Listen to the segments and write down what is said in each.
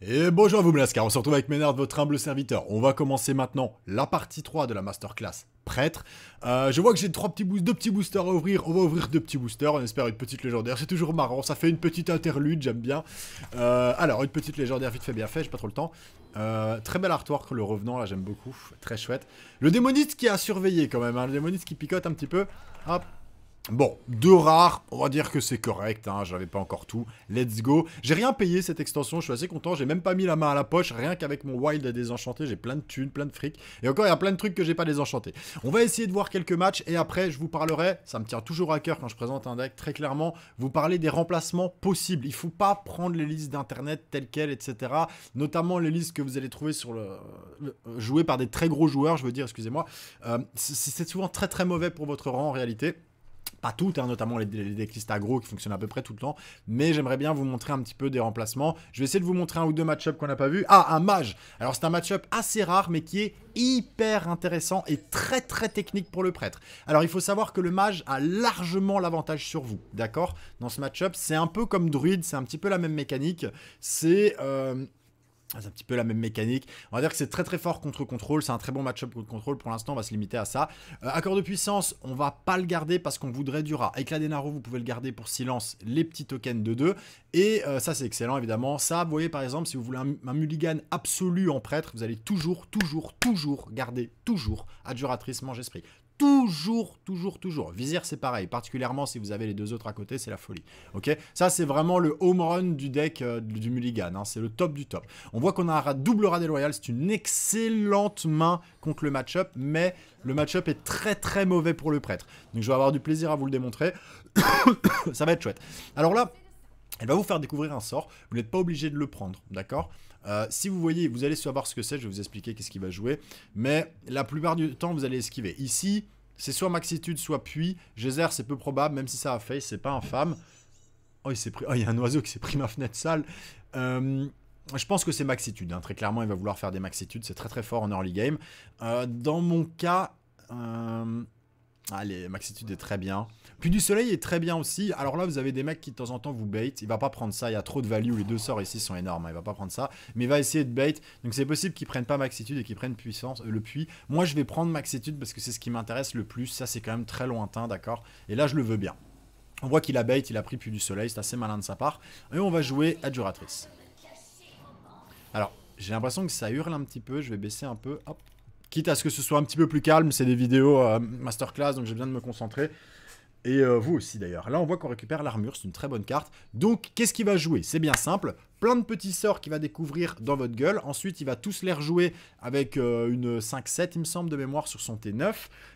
Et bonjour à vous Blaskar, on se retrouve avec Ménard, votre humble serviteur. On va commencer maintenant la partie 3 de la masterclass prêtre. Euh, je vois que j'ai trois petits boosters à ouvrir, on va ouvrir deux petits boosters, on espère une petite légendaire, c'est toujours marrant, ça fait une petite interlude, j'aime bien. Euh, alors, une petite légendaire vite fait bien fait, j'ai pas trop le temps. Euh, très bel artwork, le revenant, là j'aime beaucoup, très chouette. Le démoniste qui a surveillé quand même, Un hein. le démoniste qui picote un petit peu. Hop, Bon, deux rares, on va dire que c'est correct, hein, j'avais pas encore tout. Let's go. J'ai rien payé cette extension, je suis assez content, j'ai même pas mis la main à la poche, rien qu'avec mon wild à désenchanter, j'ai plein de thunes, plein de fric. Et encore, il y a plein de trucs que j'ai pas désenchanté. On va essayer de voir quelques matchs et après, je vous parlerai, ça me tient toujours à cœur quand je présente un deck, très clairement, vous parler des remplacements possibles. Il faut pas prendre les listes d'internet telles quelles, etc. Notamment les listes que vous allez trouver sur le. jouées par des très gros joueurs, je veux dire, excusez-moi. Euh, c'est souvent très très mauvais pour votre rang en réalité pas toutes, hein, notamment les, déclistes decklists qui fonctionnent à peu près tout le temps, mais j'aimerais bien vous montrer un petit peu des remplacements. Je vais essayer de vous montrer un ou deux match-up qu'on n'a pas vu. Ah, un mage Alors c'est un match-up assez rare, mais qui est hyper intéressant et très très technique pour le prêtre. Alors il faut savoir que le mage a largement l'avantage sur vous, d'accord Dans ce match-up, c'est un peu comme druide, c'est un petit peu la même mécanique. C'est... Euh, c'est un petit peu la même mécanique. On va dire que c'est très très fort contre contrôle. C'est un très bon match-up contre contrôle. Pour l'instant, on va se limiter à ça. Euh, accord de puissance, on va pas le garder parce qu'on voudrait du rat. Éclat des vous pouvez le garder pour silence les petits tokens de 2. Et euh, ça, c'est excellent évidemment. Ça, vous voyez par exemple, si vous voulez un, mulligan absolu en prêtre, vous allez toujours, toujours, toujours garder, toujours, adjuratrice, mange esprit toujours, toujours, toujours. Vizir, c'est pareil. Particulièrement si vous avez les deux autres à côté, c'est la folie. Ok Ça, c'est vraiment le home run du deck euh, du Mulligan. Hein. C'est le top du top. On voit qu'on a un double rat des C'est une excellente main contre le match-up, mais le match-up est très, très mauvais pour le prêtre. Donc, je vais avoir du plaisir à vous le démontrer. Ça va être chouette. Alors là... Elle va vous faire découvrir un sort, vous n'êtes pas obligé de le prendre, d'accord euh, Si vous voyez, vous allez savoir ce que c'est, je vais vous expliquer qu'est-ce qu'il va jouer, mais la plupart du temps, vous allez esquiver. Ici, c'est soit maxitude, soit puits. Geyser, c'est peu probable, même si ça a fait, c'est pas infâme. Oh, il s'est pris... Oh, il y a un oiseau qui s'est pris ma fenêtre sale. Euh, je pense que c'est maxitude, hein. très clairement, il va vouloir faire des maxitudes, c'est très très fort en early game. Euh, dans mon cas... Allez, ah, Maxitude est très bien. Puis du soleil est très bien aussi. Alors là, vous avez des mecs qui de temps en temps vous bait. Il va pas prendre ça. Il y a trop de value. Les deux sorts ici sont énormes. Hein. Il va pas prendre ça. Mais il va essayer de bait. Donc c'est possible qu'il prenne pas Maxitude et qu'il prenne puissance, euh, le puits. Moi, je vais prendre Maxitude parce que c'est ce qui m'intéresse le plus. Ça, c'est quand même très lointain, d'accord Et là, je le veux bien. On voit qu'il a bait. Il a pris puis du soleil. C'est assez malin de sa part. Et on va jouer Adjuratrice. Alors, j'ai l'impression que ça hurle un petit peu. Je vais baisser un peu. Hop. Quitte à ce que ce soit un petit peu plus calme, c'est des vidéos euh, masterclass, donc j'ai besoin de me concentrer. Et euh, vous aussi d'ailleurs. Là, on voit qu'on récupère l'armure, c'est une très bonne carte. Donc, qu'est-ce qui va jouer C'est bien simple plein de petits sorts qu'il va découvrir dans votre gueule. Ensuite, il va tous les rejouer avec euh, une 5-7, il me semble, de mémoire sur son T9.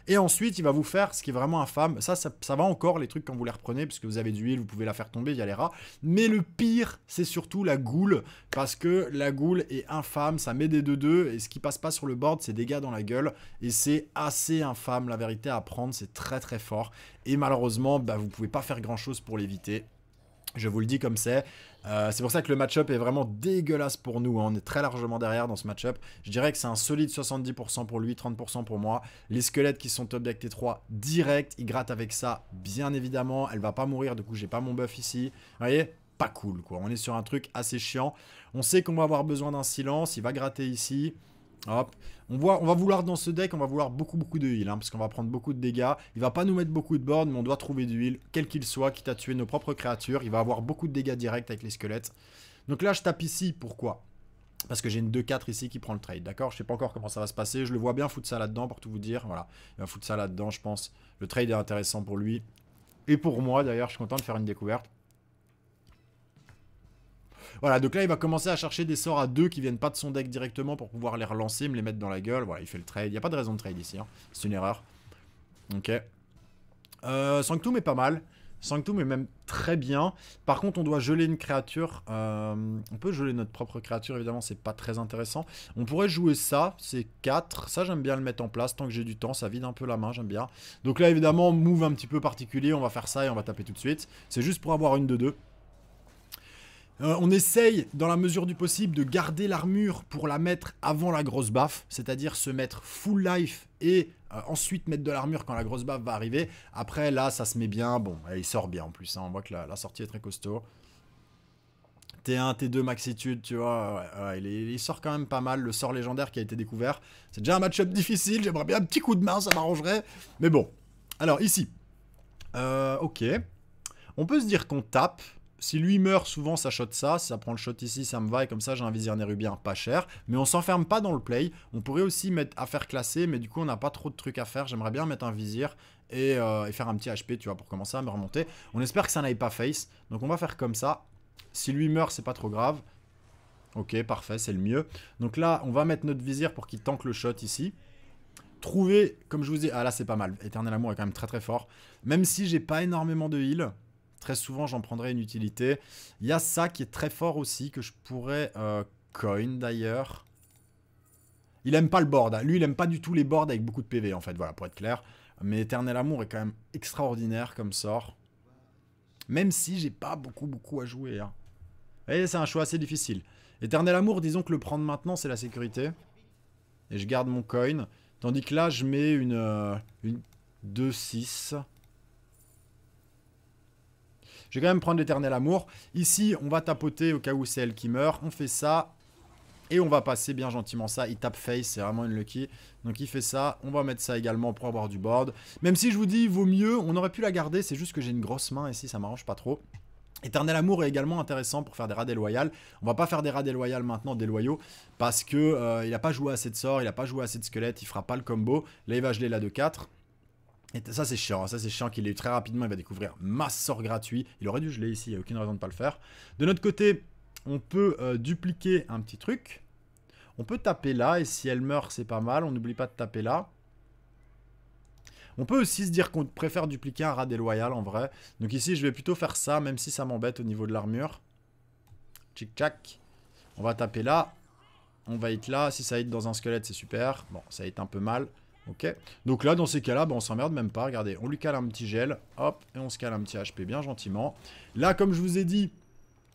Et ensuite, il va vous faire ce qui est vraiment infâme. Ça, ça, va encore, les trucs, quand vous les reprenez, puisque vous avez du heal, vous pouvez la faire tomber, il y a les rats. Mais le pire, c'est surtout la goule, parce que la goule est infâme, ça met des 2-2, et ce qui passe pas sur le board, c'est des dégâts dans la gueule. Et c'est assez infâme, la vérité à prendre, c'est très très fort. Et malheureusement, bah, vous pouvez pas faire grand-chose pour l'éviter. Je vous le dis comme c'est. Euh, c'est pour ça que le match-up est vraiment dégueulasse pour nous. Hein. On est très largement derrière dans ce match-up. Je dirais que c'est un solide 70% pour lui, 30% pour moi. Les squelettes qui sont top T3 direct. Il gratte avec ça, bien évidemment. Elle va pas mourir, du coup, j'ai pas mon buff ici. Vous voyez Pas cool, quoi. On est sur un truc assez chiant. On sait qu'on va avoir besoin d'un silence. Il va gratter ici. Hop. On, voit, on va vouloir dans ce deck, on va vouloir beaucoup beaucoup de heal, hein, parce qu'on va prendre beaucoup de dégâts. Il va pas nous mettre beaucoup de board, mais on doit trouver du heal, quel qu'il soit, quitte à tuer nos propres créatures. Il va avoir beaucoup de dégâts directs avec les squelettes. Donc là, je tape ici, pourquoi parce que j'ai une 2-4 ici qui prend le trade, d'accord Je sais pas encore comment ça va se passer, je le vois bien foutre ça là-dedans pour tout vous dire, voilà. Il va foutre ça là-dedans, je pense. Le trade est intéressant pour lui. Et pour moi, d'ailleurs, je suis content de faire une découverte. Voilà, donc là, il va commencer à chercher des sorts à deux qui viennent pas de son deck directement pour pouvoir les relancer, me les mettre dans la gueule. Voilà, il fait le trade. Il n'y a pas de raison de trade ici. Hein. C'est une erreur. Ok. Euh, Sanctum est pas mal. Sanctum est même très bien. Par contre, on doit geler une créature. Euh, on peut geler notre propre créature, évidemment, c'est pas très intéressant. On pourrait jouer ça, c'est 4. Ça, j'aime bien le mettre en place tant que j'ai du temps. Ça vide un peu la main, j'aime bien. Donc là, évidemment, move un petit peu particulier. On va faire ça et on va taper tout de suite. C'est juste pour avoir une de deux. Euh, on essaye, dans la mesure du possible, de garder l'armure pour la mettre avant la grosse baffe, c'est-à-dire se mettre full life et euh, ensuite mettre de l'armure quand la grosse baffe va arriver. Après, là, ça se met bien. Bon, eh, il sort bien en plus. Hein. On voit que la, sortie est très costaud. T1, T2, maxitude, tu vois, il, sort quand même pas mal, le sort légendaire qui a été découvert. C'est déjà un match-up difficile, j'aimerais bien un petit coup de main, ça m'arrangerait. Mais bon, alors ici, euh, ok, on peut se dire qu'on tape, si lui meurt, souvent ça shot ça. Si ça prend le shot ici, ça me va. Et comme ça, j'ai un vizir nérubien pas cher. Mais on s'enferme pas dans le play. On pourrait aussi mettre à faire classer. Mais du coup, on n'a pas trop de trucs à faire. J'aimerais bien mettre un vizir et, euh, faire un petit HP, tu vois, pour commencer à me remonter. On espère que ça n'aille pas face. Donc on va faire comme ça. Si lui meurt, c'est pas trop grave. Ok, parfait, c'est le mieux. Donc là, on va mettre notre vizir pour qu'il tank le shot ici trouver, comme je vous dis, ah là c'est pas mal, Éternel Amour est quand même très très fort, même si j'ai pas énormément de heal, Très souvent, j'en prendrai une utilité. Il y a ça qui est très fort aussi, que je pourrais... Euh, coin, d'ailleurs. Il aime pas le board. Hein. Lui, il aime pas du tout les boards avec beaucoup de PV, en fait. Voilà, pour être clair. Mais Éternel Amour est quand même extraordinaire comme sort. Même si j'ai pas beaucoup, beaucoup à jouer. Et hein. c'est un choix assez difficile. Éternel Amour, disons que le prendre maintenant, c'est la sécurité. Et je garde mon coin. Tandis que là, je mets une... Euh, une 2-6. Je vais quand même prendre l'éternel amour. Ici, on va tapoter au cas où c'est elle qui meurt. On fait ça. Et on va passer bien gentiment ça. Il tape face, c'est vraiment une lucky. Donc il fait ça. On va mettre ça également pour avoir du board. Même si je vous dis, vaut mieux. On aurait pu la garder. C'est juste que j'ai une grosse main ici. Ça m'arrange pas trop. Éternel Amour est également intéressant pour faire des rats déloyales. On va pas faire des rats déloyales maintenant, des loyaux, parce que n'a euh, il pas joué assez de sorts, il n'a pas joué assez de squelettes, il fera pas le combo. Là, il va geler la de 4 et ça c'est chiant, hein. ça c'est chiant qu'il eu très rapidement, il va découvrir ma sort gratuit, il aurait dû geler ici, il n'y a aucune raison de ne pas le faire. De notre côté, on peut euh, dupliquer un petit truc, on peut taper là, et si elle meurt c'est pas mal, on n'oublie pas de taper là. On peut aussi se dire qu'on préfère dupliquer un rat déloyal en vrai. Donc ici je vais plutôt faire ça, même si ça m'embête au niveau de l'armure. Tchic tchac, on va taper là, on va être là, si ça hit dans un squelette c'est super, bon ça hit un peu mal. Ok Donc là, dans ces cas-là, bah, on s'emmerde même pas. Regardez, on lui cale un petit gel, hop, et on se cale un petit HP bien gentiment. Là, comme je vous ai dit,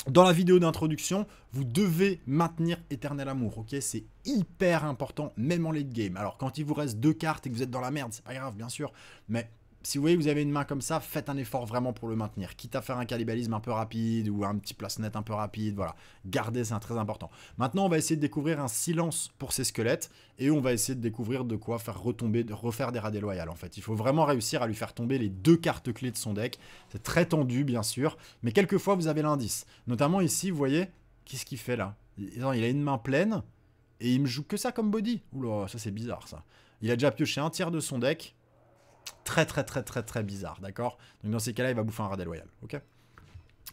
dans la vidéo d'introduction, vous devez maintenir éternel amour, ok C'est hyper important, même en late game. Alors, quand il vous reste deux cartes et que vous êtes dans la merde, c'est pas grave, bien sûr, mais si vous voyez vous avez une main comme ça, faites un effort vraiment pour le maintenir. Quitte à faire un cannibalisme un peu rapide ou un petit place net un peu rapide, voilà. Gardez, c'est très important. Maintenant, on va essayer de découvrir un silence pour ces squelettes et on va essayer de découvrir de quoi faire retomber, refaire des rats déloyales en fait. Il faut vraiment réussir à lui faire tomber les deux cartes clés de son deck. C'est très tendu, bien sûr, mais quelquefois vous avez l'indice. Notamment ici, vous voyez, qu'est-ce qu'il fait là il a une main pleine et il me joue que ça comme body. Oula, ça c'est bizarre ça. Il a déjà pioché un tiers de son deck. Très, très, très, très, très bizarre, d'accord Donc dans ces cas-là, il va bouffer un rat loyal, ok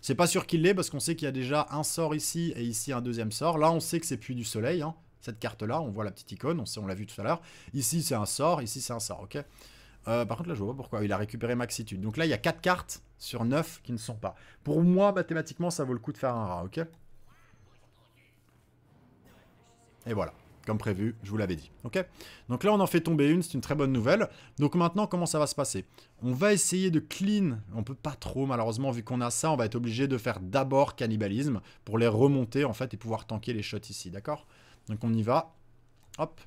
C'est pas sûr qu'il l'est parce qu'on sait qu'il y a déjà un sort ici et ici un deuxième sort. Là, on sait que c'est Puits du Soleil, hein. Cette carte-là, on voit la petite icône, on, on l'a vu tout à l'heure. Ici, c'est un sort, ici, c'est un sort, ok euh, par contre, là, je vois pourquoi. Il a récupéré Maxitude. Donc là, il y a 4 cartes sur 9 qui ne sont pas. Pour moi, mathématiquement, ça vaut le coup de faire un rat, ok Et voilà comme prévu, je vous l'avais dit. Ok Donc là, on en fait tomber une, c'est une très bonne nouvelle. Donc maintenant, comment ça va se passer On va essayer de clean, on ne peut pas trop malheureusement, vu qu'on a ça, on va être obligé de faire d'abord cannibalisme pour les remonter en fait et pouvoir tanker les shots ici, d'accord Donc on y va, hop,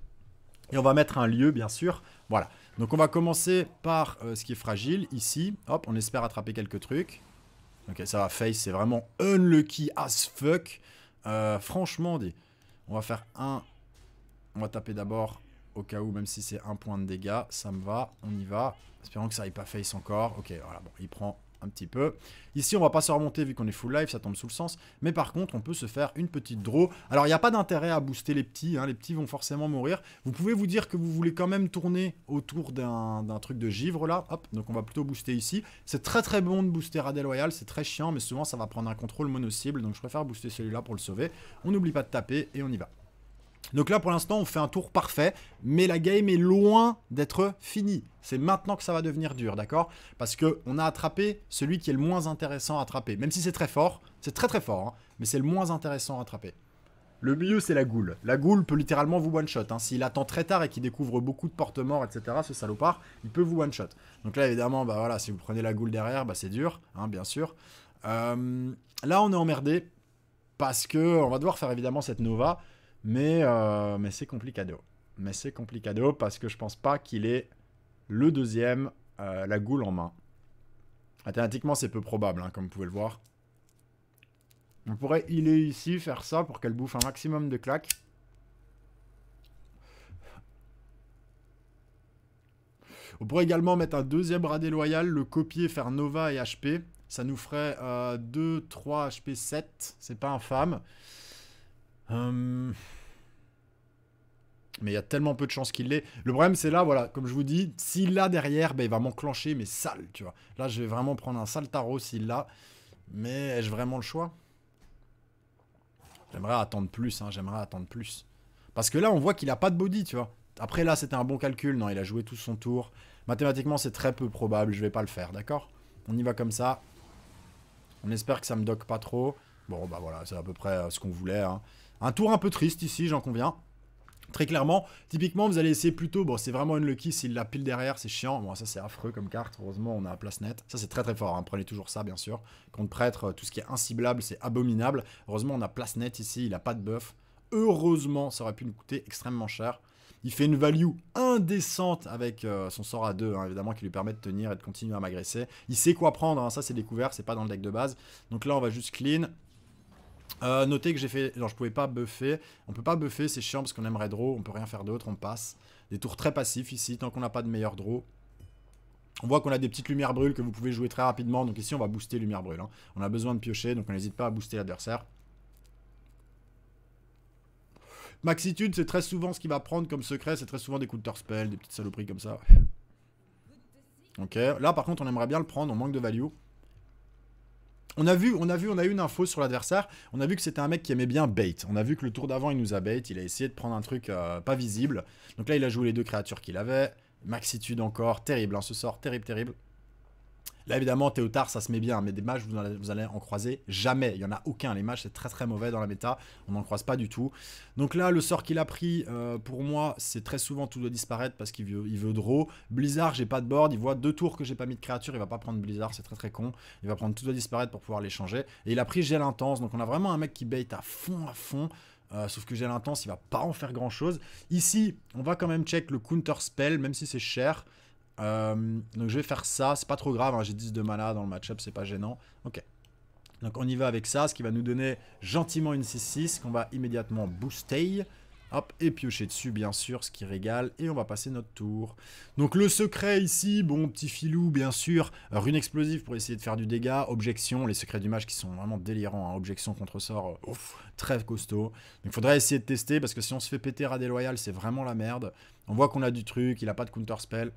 et on va mettre un lieu bien sûr, voilà. Donc on va commencer par euh, ce qui est fragile, ici, hop, on espère attraper quelques trucs. Ok, ça va, face, c'est vraiment unlucky as fuck. Euh, franchement, on va faire un, on va taper d'abord au cas où, même si c'est un point de dégâts, ça me va, on y va. Espérons que ça n'aille pas face encore. Ok, voilà, bon, il prend un petit peu. Ici, on va pas se remonter vu qu'on est full life, ça tombe sous le sens. Mais par contre, on peut se faire une petite draw. Alors, il n'y a pas d'intérêt à booster les petits. Hein. Les petits vont forcément mourir. Vous pouvez vous dire que vous voulez quand même tourner autour d'un truc de givre, là. Hop, donc on va plutôt booster ici. C'est très très bon de booster à Loyal. C'est très chiant, mais souvent, ça va prendre un contrôle mono-cible. Donc, je préfère booster celui-là pour le sauver. On n'oublie pas de taper et on y va. Donc là, pour l'instant, on fait un tour parfait, mais la game est loin d'être finie. C'est maintenant que ça va devenir dur, d'accord Parce qu'on a attrapé celui qui est le moins intéressant à attraper. Même si c'est très fort, c'est très très fort, hein, mais c'est le moins intéressant à attraper. Le mieux, c'est la goule. La goule peut littéralement vous one-shot. Hein. S'il attend très tard et qu'il découvre beaucoup de portes morts etc., ce salopard, il peut vous one-shot. Donc là, évidemment, bah voilà, si vous prenez la goule derrière, bah c'est dur, hein, bien sûr. Euh, là, on est emmerdé parce que on va devoir faire évidemment cette Nova. Mais, euh, mais c'est complicado. Mais c'est complicado parce que je pense pas qu'il ait le deuxième, euh, la goule en main. Mathématiquement, c'est peu probable, hein, comme vous pouvez le voir. On pourrait est ici, faire ça pour qu'elle bouffe un maximum de claques. On pourrait également mettre un deuxième radé loyal, le copier, faire Nova et HP. Ça nous ferait 2, 3, HP 7. C'est pas infâme. Hum. Mais il y a tellement peu de chances qu'il l'ait. Le problème, c'est là, voilà, comme je vous dis, s'il l'a derrière, ben, il va m'enclencher, mais sale, tu vois. Là, je vais vraiment prendre un sale tarot s'il l'a. Mais ai-je vraiment le choix J'aimerais attendre plus, hein, j'aimerais attendre plus. Parce que là, on voit qu'il a pas de body, tu vois. Après, là, c'était un bon calcul. Non, il a joué tout son tour. Mathématiquement, c'est très peu probable. Je vais pas le faire, d'accord On y va comme ça. On espère que ça me doc pas trop. Bon, bah voilà, c'est à peu près euh, ce qu'on voulait. Hein. Un tour un peu triste ici, j'en conviens. Très clairement, typiquement, vous allez essayer plutôt... Bon, c'est vraiment une lucky, s'il la pile derrière, c'est chiant. Bon, ça, c'est affreux comme carte. Heureusement, on a place nette. Ça, c'est très très fort. Hein. Prenez toujours ça, bien sûr. Contre prêtre, euh, tout ce qui est inciblable, c'est abominable. Heureusement, on a place nette ici. Il a pas de buff. Heureusement, ça aurait pu nous coûter extrêmement cher. Il fait une value indécente avec euh, son sort à 2, hein, évidemment, qui lui permet de tenir et de continuer à m'agresser. Il sait quoi prendre, hein, ça c'est découvert, c'est pas dans le deck de base. Donc là, on va juste clean. Euh, notez que j'ai fait... Non, je pouvais pas buffer. On peut pas buffer, c'est chiant parce qu'on aimerait draw, on peut rien faire d'autre, on passe. Des tours très passifs ici, tant qu'on n'a pas de meilleur draw. On voit qu'on a des petites lumières brûles que vous pouvez jouer très rapidement. Donc ici, on va booster lumière brûle. Hein. On a besoin de piocher, donc on n'hésite pas à booster l'adversaire. Maxitude, c'est très souvent ce qu'il va prendre comme secret. C'est très souvent des spells, des petites saloperies comme ça. Ok. Là, par contre, on aimerait bien le prendre. On manque de value. On a vu, on a vu, on a eu une info sur l'adversaire. On a vu que c'était un mec qui aimait bien bait. On a vu que le tour d'avant, il nous a bait. Il a essayé de prendre un truc euh, pas visible. Donc là, il a joué les deux créatures qu'il avait. Maxitude encore, terrible, hein, ce sort, terrible, terrible. Là, évidemment, Théotard, ça se met bien, mais des matchs, vous, allez, vous allez en croiser jamais. Il n'y en a aucun. Les matchs, c'est très très mauvais dans la méta. On n'en croise pas du tout. Donc là, le sort qu'il a pris, euh, pour moi, c'est très souvent tout doit disparaître parce qu'il veut, il veut draw. Blizzard, j'ai pas de board. Il voit deux tours que j'ai pas mis de créature. Il va pas prendre Blizzard, c'est très très con. Il va prendre tout doit disparaître pour pouvoir les changer. Et il a pris gel intense. Donc on a vraiment un mec qui bait à fond, à fond. Euh, sauf que gel Intense, il va pas en faire grand chose. Ici, on va quand même check le counter spell, même si c'est cher. Euh, donc je vais faire ça, c'est pas trop grave, hein. j'ai 10 de mana dans le match-up, c'est pas gênant. Ok. Donc on y va avec ça, ce qui va nous donner gentiment une 6-6 qu'on va immédiatement booster. Hop, et piocher dessus bien sûr, ce qui régale, et on va passer notre tour. Donc le secret ici, bon petit filou bien sûr, rune explosive pour essayer de faire du dégât, objection, les secrets du match qui sont vraiment délirants, hein. objection contre sort, euh, ouf, très costaud. Donc faudrait essayer de tester parce que si on se fait péter à déloyal c'est vraiment la merde. On voit qu'on a du truc, il a pas de counter spell,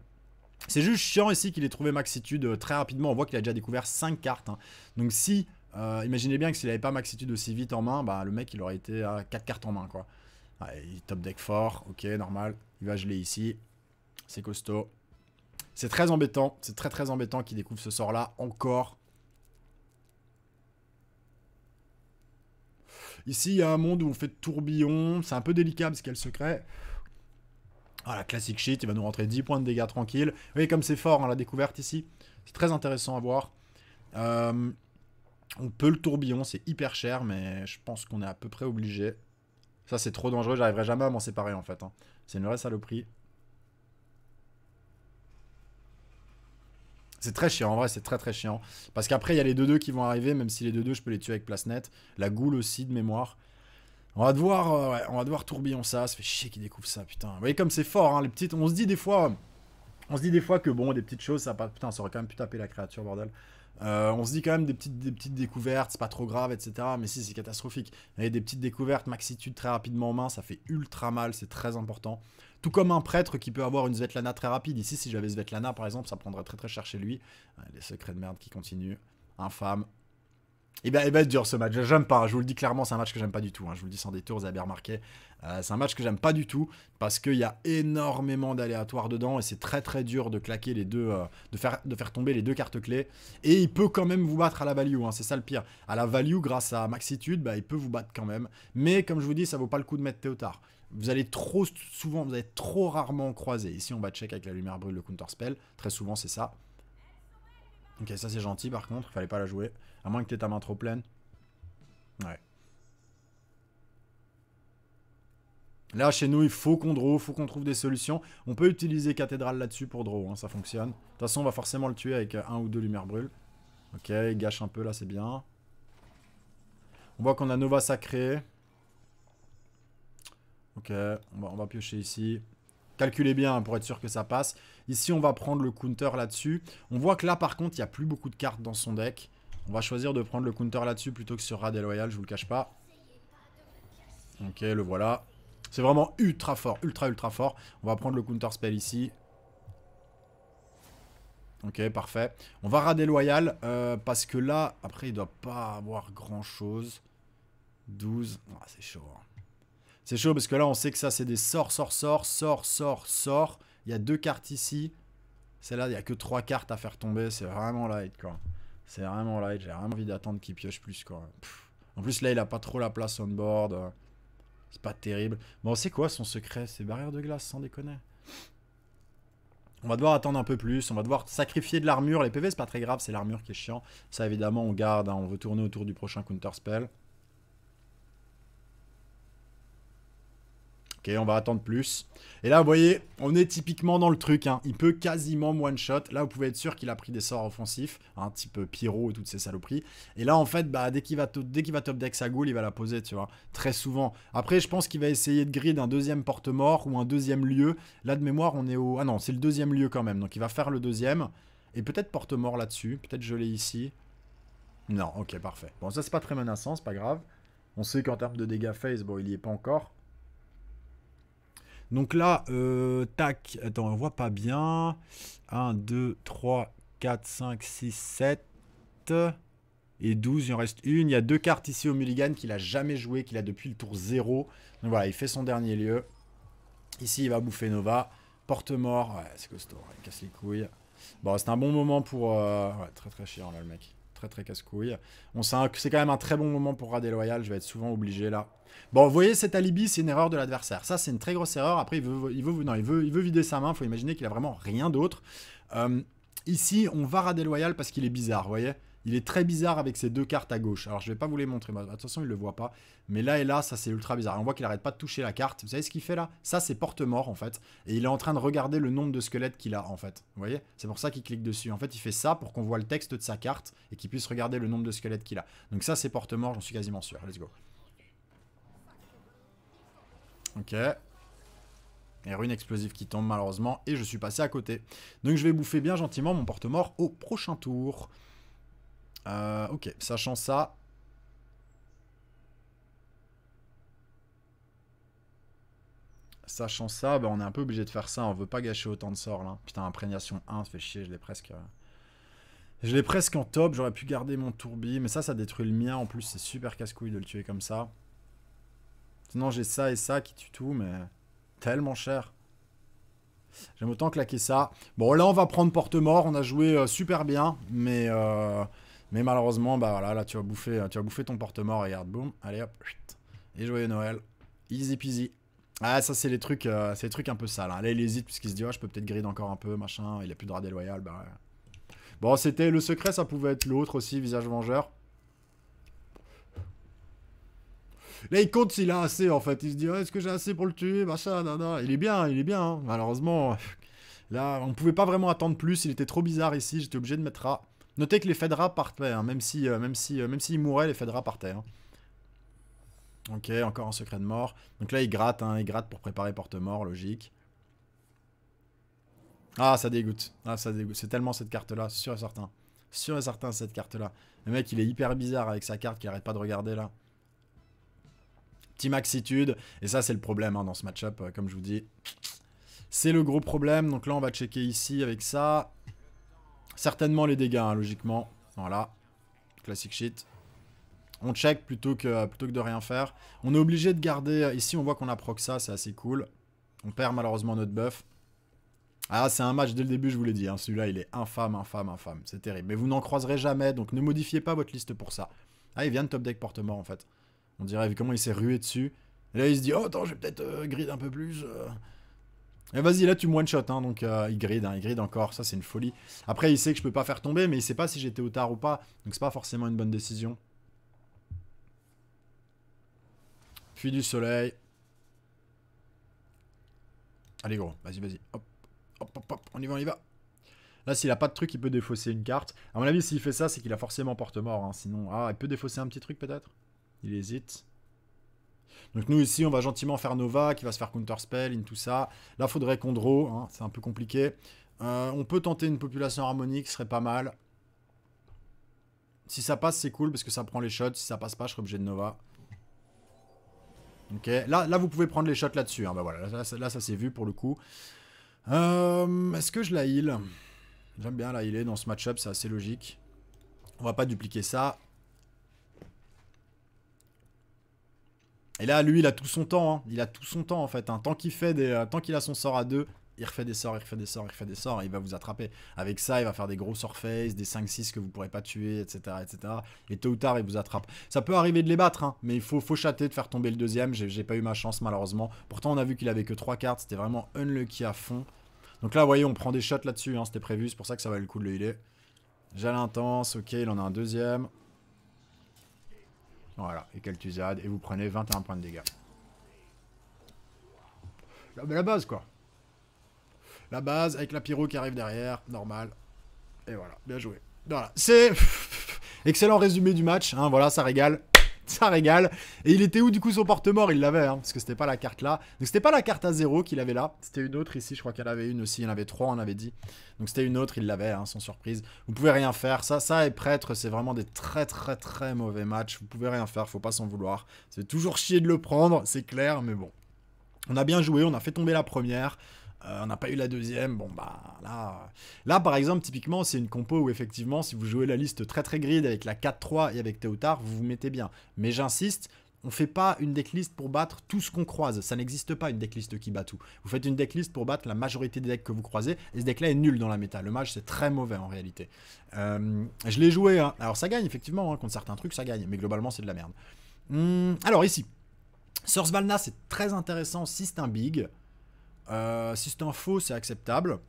c'est juste chiant ici qu'il ait trouvé Maxitude euh, très rapidement. On voit qu'il a déjà découvert 5 cartes. Hein. Donc si, euh, imaginez bien que s'il n'avait pas Maxitude aussi vite en main, bah, le mec il aurait été à 4 cartes en main. quoi. top deck fort, ok, normal. Il va geler ici. C'est costaud. C'est très embêtant. C'est très très embêtant qu'il découvre ce sort-là encore. Ici, il y a un monde où on fait tourbillon. C'est un peu délicat parce qu'il y a le secret. Voilà, ah, classique shit, il va nous rentrer 10 points de dégâts tranquille. Vous voyez comme c'est fort, on hein, la découverte ici. C'est très intéressant à voir. Euh, on peut le tourbillon, c'est hyper cher, mais je pense qu'on est à peu près obligé. Ça, c'est trop dangereux, j'arriverai jamais à m'en séparer, en fait. Hein. C'est une vraie saloperie. C'est très chiant, en vrai, c'est très très chiant. Parce qu'après, il y a les 2-2 qui vont arriver, même si les 2-2, je peux les tuer avec place nette. La goule aussi, de mémoire. On va devoir, euh, on va devoir tourbillon ça. Ça fait chier qu'ils découvrent ça, putain. Vous voyez comme c'est fort, hein, les petites. On se dit des fois, on se dit des fois que bon, des petites choses, ça pas, putain, ça aurait quand même pu taper la créature, bordel. Euh, on se dit quand même des petites, petites découvertes, c'est pas trop grave, etc. Mais si, c'est catastrophique. Et des petites découvertes, maxitude très rapidement en main, ça fait ultra mal, c'est très important. Tout comme un prêtre qui peut avoir une Svetlana très rapide. Ici, si j'avais Svetlana, par exemple, ça prendrait très très cher chez lui. Euh, les secrets de merde qui continuent. Infâme, et eh bien, va eh être ben, dur ce match, je j'aime pas, je vous le dis clairement, c'est un match que j'aime pas du tout, hein. je vous le dis sans détour, vous avez remarqué, euh, c'est un match que j'aime pas du tout, parce qu'il y a énormément d'aléatoires dedans, et c'est très très dur de claquer les deux, euh, de, faire, de faire tomber les deux cartes clés, et il peut quand même vous battre à la value, hein, c'est ça le pire, à la value grâce à Maxitude, bah, il peut vous battre quand même, mais comme je vous dis, ça vaut pas le coup de mettre Théotard, vous allez trop souvent, vous allez trop rarement croiser, ici on va check avec la lumière brûle le counter spell, très souvent c'est ça, ok ça c'est gentil par contre, il fallait pas la jouer, à moins que tu aies ta main trop pleine. Ouais. Là, chez nous, il faut qu'on draw, faut qu'on trouve des solutions. On peut utiliser cathédrale là-dessus pour draw, hein, ça fonctionne. De toute façon, on va forcément le tuer avec un ou deux lumières brûles. Ok, il gâche un peu là, c'est bien. On voit qu'on a Nova sacré. Ok, on va, on va piocher ici. Calculez bien hein, pour être sûr que ça passe. Ici, on va prendre le counter là-dessus. On voit que là, par contre, il n'y a plus beaucoup de cartes dans son deck. On va choisir de prendre le counter là-dessus plutôt que sur Rad Loyal, je vous le cache pas. Ok, le voilà. C'est vraiment ultra fort, ultra ultra fort. On va prendre le counter spell ici. Ok, parfait. On va rader loyal euh, parce que là, après, il doit pas avoir grand chose. 12. Ah, c'est chaud. Hein. C'est chaud parce que là, on sait que ça, c'est des sorts, sorts, sorts, sorts, sorts, sorts. Il y a deux cartes ici. Celle-là, il n'y a que trois cartes à faire tomber. C'est vraiment light, quoi. C'est vraiment light. J'ai vraiment envie d'attendre qu'il pioche plus, quoi. En plus, là, il a pas trop la place on board. C'est pas terrible. Bon, c'est quoi son secret C'est barrière de glace, sans déconner. On va devoir attendre un peu plus, on va devoir sacrifier de l'armure. Les PV, c'est pas très grave, c'est l'armure qui est chiant. Ça, évidemment, on garde, hein, on veut tourner autour du prochain counter spell. Ok, on va attendre plus. Et là, vous voyez, on est typiquement dans le truc. Hein. Il peut quasiment one-shot. Là, vous pouvez être sûr qu'il a pris des sorts offensifs, un hein, type euh, Pyro et toutes ces saloperies. Et là, en fait, bah, dès qu'il va, va top deck sa ghoul, il va la poser, tu vois. Très souvent. Après, je pense qu'il va essayer de grid un deuxième porte-mort ou un deuxième lieu. Là, de mémoire, on est au... Ah non, c'est le deuxième lieu quand même. Donc, il va faire le deuxième. Et peut-être porte-mort là-dessus. Peut-être je l'ai ici. Non, ok, parfait. Bon, ça, c'est pas très menaçant, c'est pas grave. On sait qu'en termes de dégâts face, bon, il y est pas encore. Donc là, euh, tac, attends, on voit pas bien. 1, 2, 3, 4, 5, 6, 7 et 12, il en reste une. Il y a deux cartes ici au Mulligan qu'il a jamais joué, qu'il a depuis le tour 0. Donc voilà, il fait son dernier lieu. Ici, il va bouffer Nova. Porte-mort, ouais, c'est costaud, il casse les couilles. Bon, c'est un bon moment pour... Euh, ouais, très très chiant là le mec très très casse-couille. que c'est quand même un très bon moment pour Radé Loyal, je vais être souvent obligé là. Bon, vous voyez, cet alibi, c'est une erreur de l'adversaire. Ça, c'est une très grosse erreur. Après, il veut, il veut, il veut, il veut vider sa main, Il faut imaginer qu'il a vraiment rien d'autre. Euh, ici, on va Radé Loyal parce qu'il est bizarre, vous voyez il est très bizarre avec ses deux cartes à gauche. Alors, je ne vais pas vous les montrer. Mais, attention, il le voit pas. Mais là et là, ça, c'est ultra bizarre. on voit qu'il arrête pas de toucher la carte. Vous savez ce qu'il fait là Ça, c'est porte-mort, en fait. Et il est en train de regarder le nombre de squelettes qu'il a, en fait. Vous voyez C'est pour ça qu'il clique dessus. En fait, il fait ça pour qu'on voit le texte de sa carte et qu'il puisse regarder le nombre de squelettes qu'il a. Donc ça, c'est porte-mort, j'en suis quasiment sûr. Let's go. Ok. Et rune explosive qui tombe malheureusement et je suis passé à côté. Donc je vais bouffer bien gentiment mon porte-mort au prochain tour. Euh, ok, sachant ça... Sachant ça, bah, on est un peu obligé de faire ça, on veut pas gâcher autant de sorts là. Putain, imprégnation 1, ça fait chier, je l'ai presque... Euh, je l'ai presque en top, j'aurais pu garder mon tourbi, mais ça, ça détruit le mien, en plus c'est super casse-couille de le tuer comme ça. Sinon j'ai ça et ça qui tue tout, mais tellement cher. J'aime autant claquer ça. Bon, là, on va prendre porte-mort. On a joué euh, super bien, mais euh, mais malheureusement, bah voilà, là tu as bouffé tu ton porte-mort, regarde, boum, allez hop, et joyeux Noël, easy peasy. Ah ça c'est les trucs, euh, c'est les trucs un peu sales. Hein. Là il hésite puisqu'il se dit, oh, je peux peut-être grid encore un peu, machin, il a plus de radé loyal, bah Bon c'était le secret, ça pouvait être l'autre aussi, visage vengeur. Là, il compte s'il a assez, en fait. Il se dit, oh, est-ce que j'ai assez pour le tuer Machin, Il est bien, il est bien. Hein. Malheureusement, là, on pouvait pas vraiment attendre plus. Il était trop bizarre ici. J'étais obligé de mettre Notez que les Fedra partaient, hein, même si, euh, même si, euh, même s'ils mouraient, les Fedra partaient. Hein. Ok, encore un secret de mort. Donc là, il gratte, hein, il gratte pour préparer porte-mort, logique. Ah, ça dégoûte. Ah, ça dégoûte. C'est tellement cette carte-là, sûr et certain. Sûr et certain, cette carte-là. Le mec, il est hyper bizarre avec sa carte qui arrête pas de regarder, là. Petit maxitude. Et ça, c'est le problème hein, dans ce match-up, euh, comme je vous dis. C'est le gros problème. Donc là, on va checker ici avec ça certainement les dégâts, hein, logiquement. Voilà, classic shit. On check plutôt que, plutôt que de rien faire. On est obligé de garder... Euh, ici, on voit qu'on a ça, c'est assez cool. On perd malheureusement notre buff. Ah, c'est un match dès le début, je vous l'ai dit. Hein. Celui-là, il est infâme, infâme, infâme. C'est terrible. Mais vous n'en croiserez jamais, donc ne modifiez pas votre liste pour ça. Ah, il vient de top deck porte-mort, en fait. On dirait, vu comment il s'est rué dessus. Et là, il se dit, oh, attends, je vais peut-être euh, grid un peu plus. Euh. Et vas-y, là tu me one-shot, hein, donc il euh, grid, hein, il grid encore, ça c'est une folie. Après il sait que je peux pas faire tomber, mais il sait pas si j'étais au tard ou pas, donc c'est pas forcément une bonne décision. Puis du soleil. Allez gros, vas-y, vas-y, hop, hop, hop, hop, on y va, on y va. Là, s'il a pas de truc, il peut défausser une carte. À mon avis, s'il fait ça, c'est qu'il a forcément porte-mort. Hein. Sinon, ah, il peut défausser un petit truc peut-être Il hésite. Donc nous ici, on va gentiment faire Nova, qui va se faire Counterspell, in tout ça. Là, faudrait qu'on draw, hein, c'est un peu compliqué. Euh, on peut tenter une population harmonique, ce serait pas mal. Si ça passe, c'est cool, parce que ça prend les shots. Si ça passe pas, je serai obligé de Nova. Ok, là, là vous pouvez prendre les shots là-dessus. Hein. Bah voilà, là, ça, ça s'est vu pour le coup. Euh, est-ce que je la heal J'aime bien la healer dans ce match-up, c'est assez logique. On va pas dupliquer ça. Et là, lui, il a tout son temps. Hein. Il a tout son temps, en fait. Un hein. Tant qu'il fait des, euh, tant qu'il a son sort à deux, il refait des sorts, il refait des sorts, il refait des sorts, il va vous attraper. Avec ça, il va faire des gros surfaces, des 5-6 que vous pourrez pas tuer, etc., etc. Et tôt ou tard, il vous attrape. Ça peut arriver de les battre, hein, mais il faut, faut chater de faire tomber le deuxième. J'ai pas eu ma chance, malheureusement. Pourtant, on a vu qu'il avait que trois cartes. C'était vraiment unlucky à fond. Donc là, vous voyez, on prend des shots là-dessus. C'était prévu, c'est pour ça que ça va le coup de le healer. J'ai intense, ok, il en a un deuxième. Voilà, et tuzade et vous prenez 21 points de dégâts. Mais la base, quoi. La base, avec la pyro qui arrive derrière, normal. Et voilà, bien joué. Voilà, c'est... Excellent résumé du match, hein, voilà, ça régale. ça régale. Et il était où du coup son porte-mort Il l'avait, hein, parce que c'était pas la carte là. Donc c'était pas la carte à zéro qu'il avait là. C'était une autre ici, je crois qu'elle avait une aussi. Il en avait trois, on avait dit. Donc c'était une autre, il l'avait, hein, sans surprise. Vous pouvez rien faire. Ça, ça et prêtre, c'est vraiment des très très très mauvais matchs. Vous pouvez rien faire, faut pas s'en vouloir. C'est toujours chier de le prendre, c'est clair, mais bon. On a bien joué, on a fait tomber la première. Euh, on n'a pas eu la deuxième. Bon, bah là. Là, par exemple, typiquement, c'est une compo où effectivement, si vous jouez la liste très très grid avec la 4-3 et avec Théotard, vous vous mettez bien. Mais j'insiste, on ne fait pas une decklist pour battre tout ce qu'on croise. Ça n'existe pas une decklist qui bat tout. Vous faites une decklist pour battre la majorité des decks que vous croisez. Et ce deck-là est nul dans la méta. Le mage, c'est très mauvais en réalité. Euh, je l'ai joué. Hein. Alors ça gagne effectivement. Hein. Contre certains trucs, ça gagne. Mais globalement, c'est de la merde. Hum, alors ici. Source Valna, c'est très intéressant si c'est un big. Euh, si c'est un faux, c'est acceptable.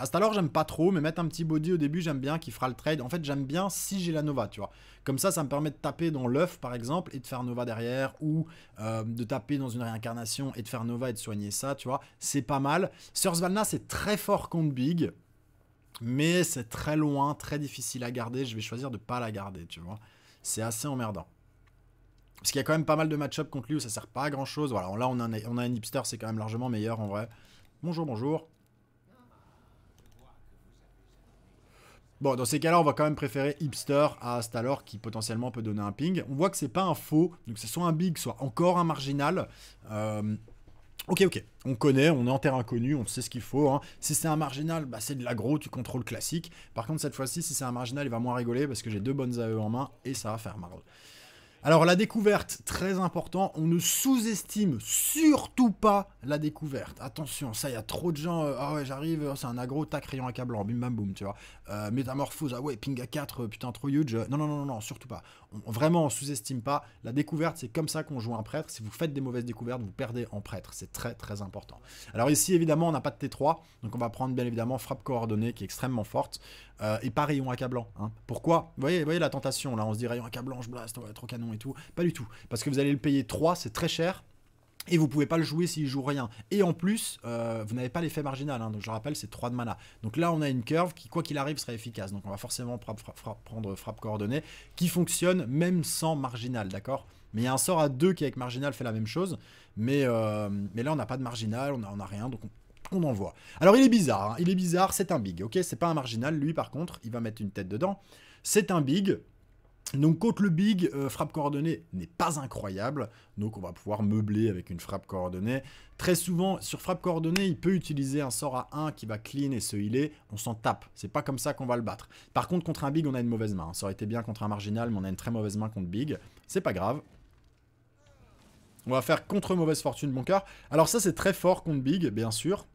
À j'aime pas trop, mais mettre un petit body au début, j'aime bien qui fera le trade. En fait, j'aime bien si j'ai la Nova, tu vois. Comme ça, ça me permet de taper dans l'œuf, par exemple, et de faire Nova derrière, ou euh, de taper dans une réincarnation et de faire Nova et de soigner ça, tu vois. C'est pas mal. Sursvalna, c'est très fort contre Big, mais c'est très loin, très difficile à garder. Je vais choisir de pas la garder, tu vois. C'est assez emmerdant. Parce qu'il y a quand même pas mal de match-up contre lui où ça sert pas à grand chose. Voilà, là on a, un hipster, c'est quand même largement meilleur en vrai. Bonjour, bonjour. Bon, dans ces cas-là, on va quand même préférer Hipster à Stalor qui potentiellement peut donner un ping. On voit que c'est pas un faux, donc c'est soit un big, soit encore un marginal. Euh, ok, ok, on connaît, on est en terre inconnue, on sait ce qu'il faut. Hein. Si c'est un marginal, bah, c'est de l'agro, tu contrôles classique. Par contre, cette fois-ci, si c'est un marginal, il va moins rigoler parce que j'ai deux bonnes AE en main et ça va faire marre. Alors la découverte, très important, on ne sous-estime surtout pas la découverte. Attention, ça, il y a trop de gens, euh, ah ouais j'arrive, oh, c'est un agro, tac, rayon accablant, bim bam boum, tu vois. Euh, métamorphose, ah ouais, ping à 4, putain, trop huge. Euh, non, non, non, non, surtout pas vraiment, on sous-estime pas. La découverte, c'est comme ça qu'on joue un prêtre. Si vous faites des mauvaises découvertes, vous perdez en prêtre. C'est très, très important. Alors ici, évidemment, on n'a pas de T3. Donc on va prendre, bien évidemment, frappe coordonnée qui est extrêmement forte. Euh, et pas rayon accablant. Hein. Pourquoi vous voyez, voyez la tentation, là. On se dit rayon accablant, je blast, on va être au canon et tout. Pas du tout. Parce que vous allez le payer 3, c'est très cher et vous pouvez pas le jouer s'il joue rien. Et en plus, euh, vous n'avez pas l'effet marginal, hein. donc je rappelle, c'est 3 de mana. Donc là, on a une curve qui, quoi qu'il arrive, sera efficace. Donc on va forcément prendre frappe coordonnée, qui fonctionne même sans marginal, d'accord mais il y a un sort à 2 qui avec marginal fait la même chose, mais, euh, mais là on n'a pas de marginal, on n'a a rien, donc on, en voit. Alors il est bizarre, hein. il est bizarre, c'est un big, ok C'est pas un marginal, lui par contre, il va mettre une tête dedans. C'est un big, donc contre le big, euh, frappe coordonnée n'est pas incroyable, donc on va pouvoir meubler avec une frappe coordonnée. Très souvent, sur frappe coordonnée, il peut utiliser un sort à 1 qui va clean et se healer, on s'en tape, c'est pas comme ça qu'on va le battre. Par contre contre un big, on a une mauvaise main, ça aurait été bien contre un marginal, mais on a une très mauvaise main contre big, c'est pas grave. On va faire contre mauvaise fortune bon cœur. Alors ça c'est très fort contre big, bien sûr,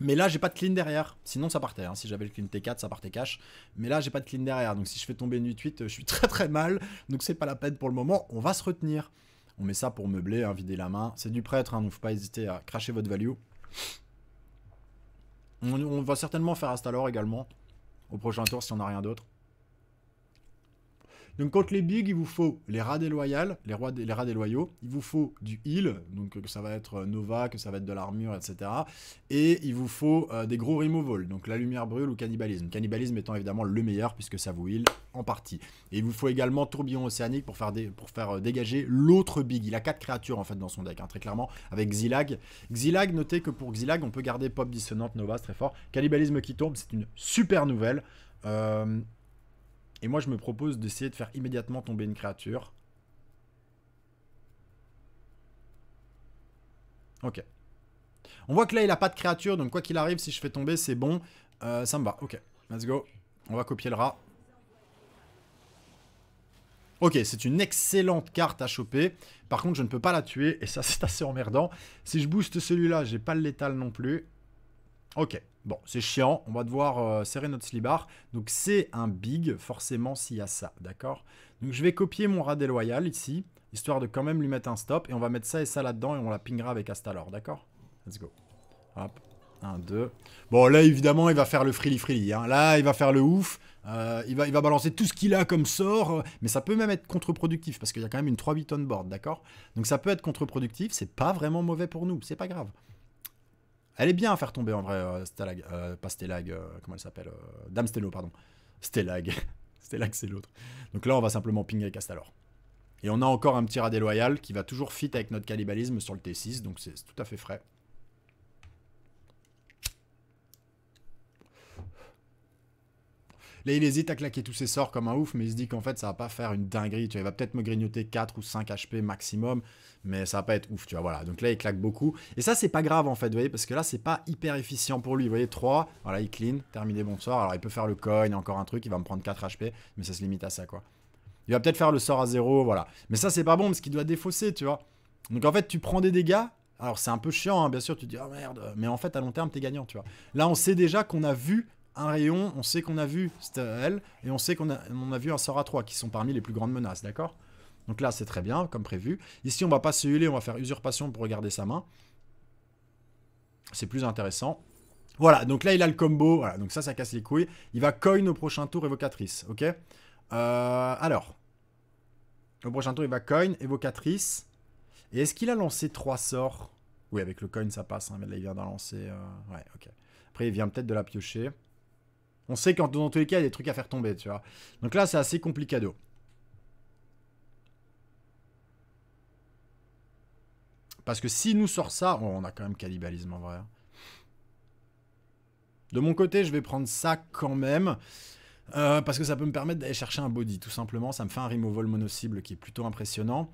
mais là, j'ai pas de clean derrière. Sinon, ça partait. Hein. Si j'avais le clean T4, ça partait cash. Mais là, j'ai pas de clean derrière. Donc, si je fais tomber une 8-8, euh, je suis très très mal. Donc, c'est pas la peine pour le moment. On va se retenir. On met ça pour meubler, hein, vider la main. C'est du prêtre, hein, donc faut pas hésiter à cracher votre value. On, va certainement faire Astalor également. Au prochain tour, si on a rien d'autre. Donc contre les bigs, il vous faut les rats les, rois des, les rats loyaux, il vous faut du heal, donc ça va être euh, Nova, que ça va être de l'armure, etc. Et il vous faut euh, des gros removals, donc la lumière brûle ou cannibalisme. Cannibalisme étant évidemment le meilleur puisque ça vous heal en partie. Et il vous faut également tourbillon océanique pour faire, pour faire euh, dégager l'autre big. Il a quatre créatures en fait dans son deck, hein, très clairement, avec Xilag. Xilag, notez que pour Xilag, on peut garder Pop Dissonante, Nova, c'est très fort. Cannibalisme qui tombe, c'est une super nouvelle. Euh, et moi, je me propose d'essayer de faire immédiatement tomber une créature. Ok. On voit que là, il n'a pas de créature, donc quoi qu'il arrive, si je fais tomber, c'est bon. Euh, ça me va, ok. Let's go. On va copier le rat. Ok, c'est une excellente carte à choper. Par contre, je ne peux pas la tuer, et ça, c'est assez emmerdant. Si je booste celui-là, j'ai pas le létal non plus. Ok. Bon, c'est chiant, on va devoir euh, serrer notre slibar. Donc c'est un big, forcément, s'il y a ça, d'accord Donc je vais copier mon rat déloyal ici, histoire de quand même lui mettre un stop, et on va mettre ça et ça là-dedans, et on la pingera avec Astalor, d'accord Let's go. Hop, 1, 2. Bon, là, évidemment, il va faire le frilly-frilly. Hein. Là, il va faire le ouf. Euh, il, va, il va balancer tout ce qu'il a comme sort. Euh, mais ça peut même être contre-productif parce qu'il y a quand même une 3-8 on board, d'accord Donc ça peut être contre-productif. C'est pas vraiment mauvais pour nous. C'est pas grave. Elle est bien à faire tomber en vrai, euh, euh pas Stelag, euh, comment elle s'appelle euh, Dame Stello, pardon. Stelag. Stelag, c'est l'autre. Donc là, on va simplement pinguer Astalor. Et on a encore un petit rat déloyal qui va toujours fit avec notre cannibalisme sur le T6, donc c'est tout à fait frais. Là, il hésite à claquer tous ses sorts comme un ouf, mais il se dit qu'en fait, ça va pas faire une dinguerie. Tu vois, il va peut-être me grignoter 4 ou 5 HP maximum, mais ça va pas être ouf, tu vois. Voilà. Donc là, il claque beaucoup. Et ça, c'est pas grave, en fait, vous voyez, parce que là, c'est pas hyper efficient pour lui. Vous voyez, 3, voilà, il clean, terminé, sort Alors, il peut faire le coin, encore un truc, il va me prendre 4 HP, mais ça se limite à ça, quoi. Il va peut-être faire le sort à 0, voilà. Mais ça, c'est pas bon, parce qu'il doit défausser, tu vois. Donc en fait, tu prends des dégâts, alors c'est un peu chiant, hein, bien sûr, tu te dis, oh merde, mais en fait à long terme, t'es gagnant, tu vois. Là, on sait déjà qu'on a vu un rayon, on sait qu'on a vu elle, et on sait qu'on a, vu un sort à 3, qui sont parmi les plus grandes menaces, d'accord Donc là, c'est très bien, comme prévu. Ici, on va pas se huler, on va faire usurpation pour regarder sa main. C'est plus intéressant. Voilà, donc là, il a le combo, voilà, donc ça, ça casse les couilles. Il va coin au prochain tour évocatrice, ok euh, Alors, au prochain tour, il va coin, évocatrice. Et est-ce qu'il a lancé trois sorts Oui, avec le coin, ça passe, hein, mais là, il vient d'en lancer... Euh, ouais, ok. Après, il vient peut-être de la piocher. On sait qu'en dans tous les cas, il y a des trucs à faire tomber, tu vois. Donc là, c'est assez complicado. Parce que si nous sort ça, oh, on a quand même cannibalisme en vrai. Hein. De mon côté, je vais prendre ça quand même. Euh, parce que ça peut me permettre d'aller chercher un body, tout simplement. Ça me fait un removal mono-cible qui est plutôt impressionnant.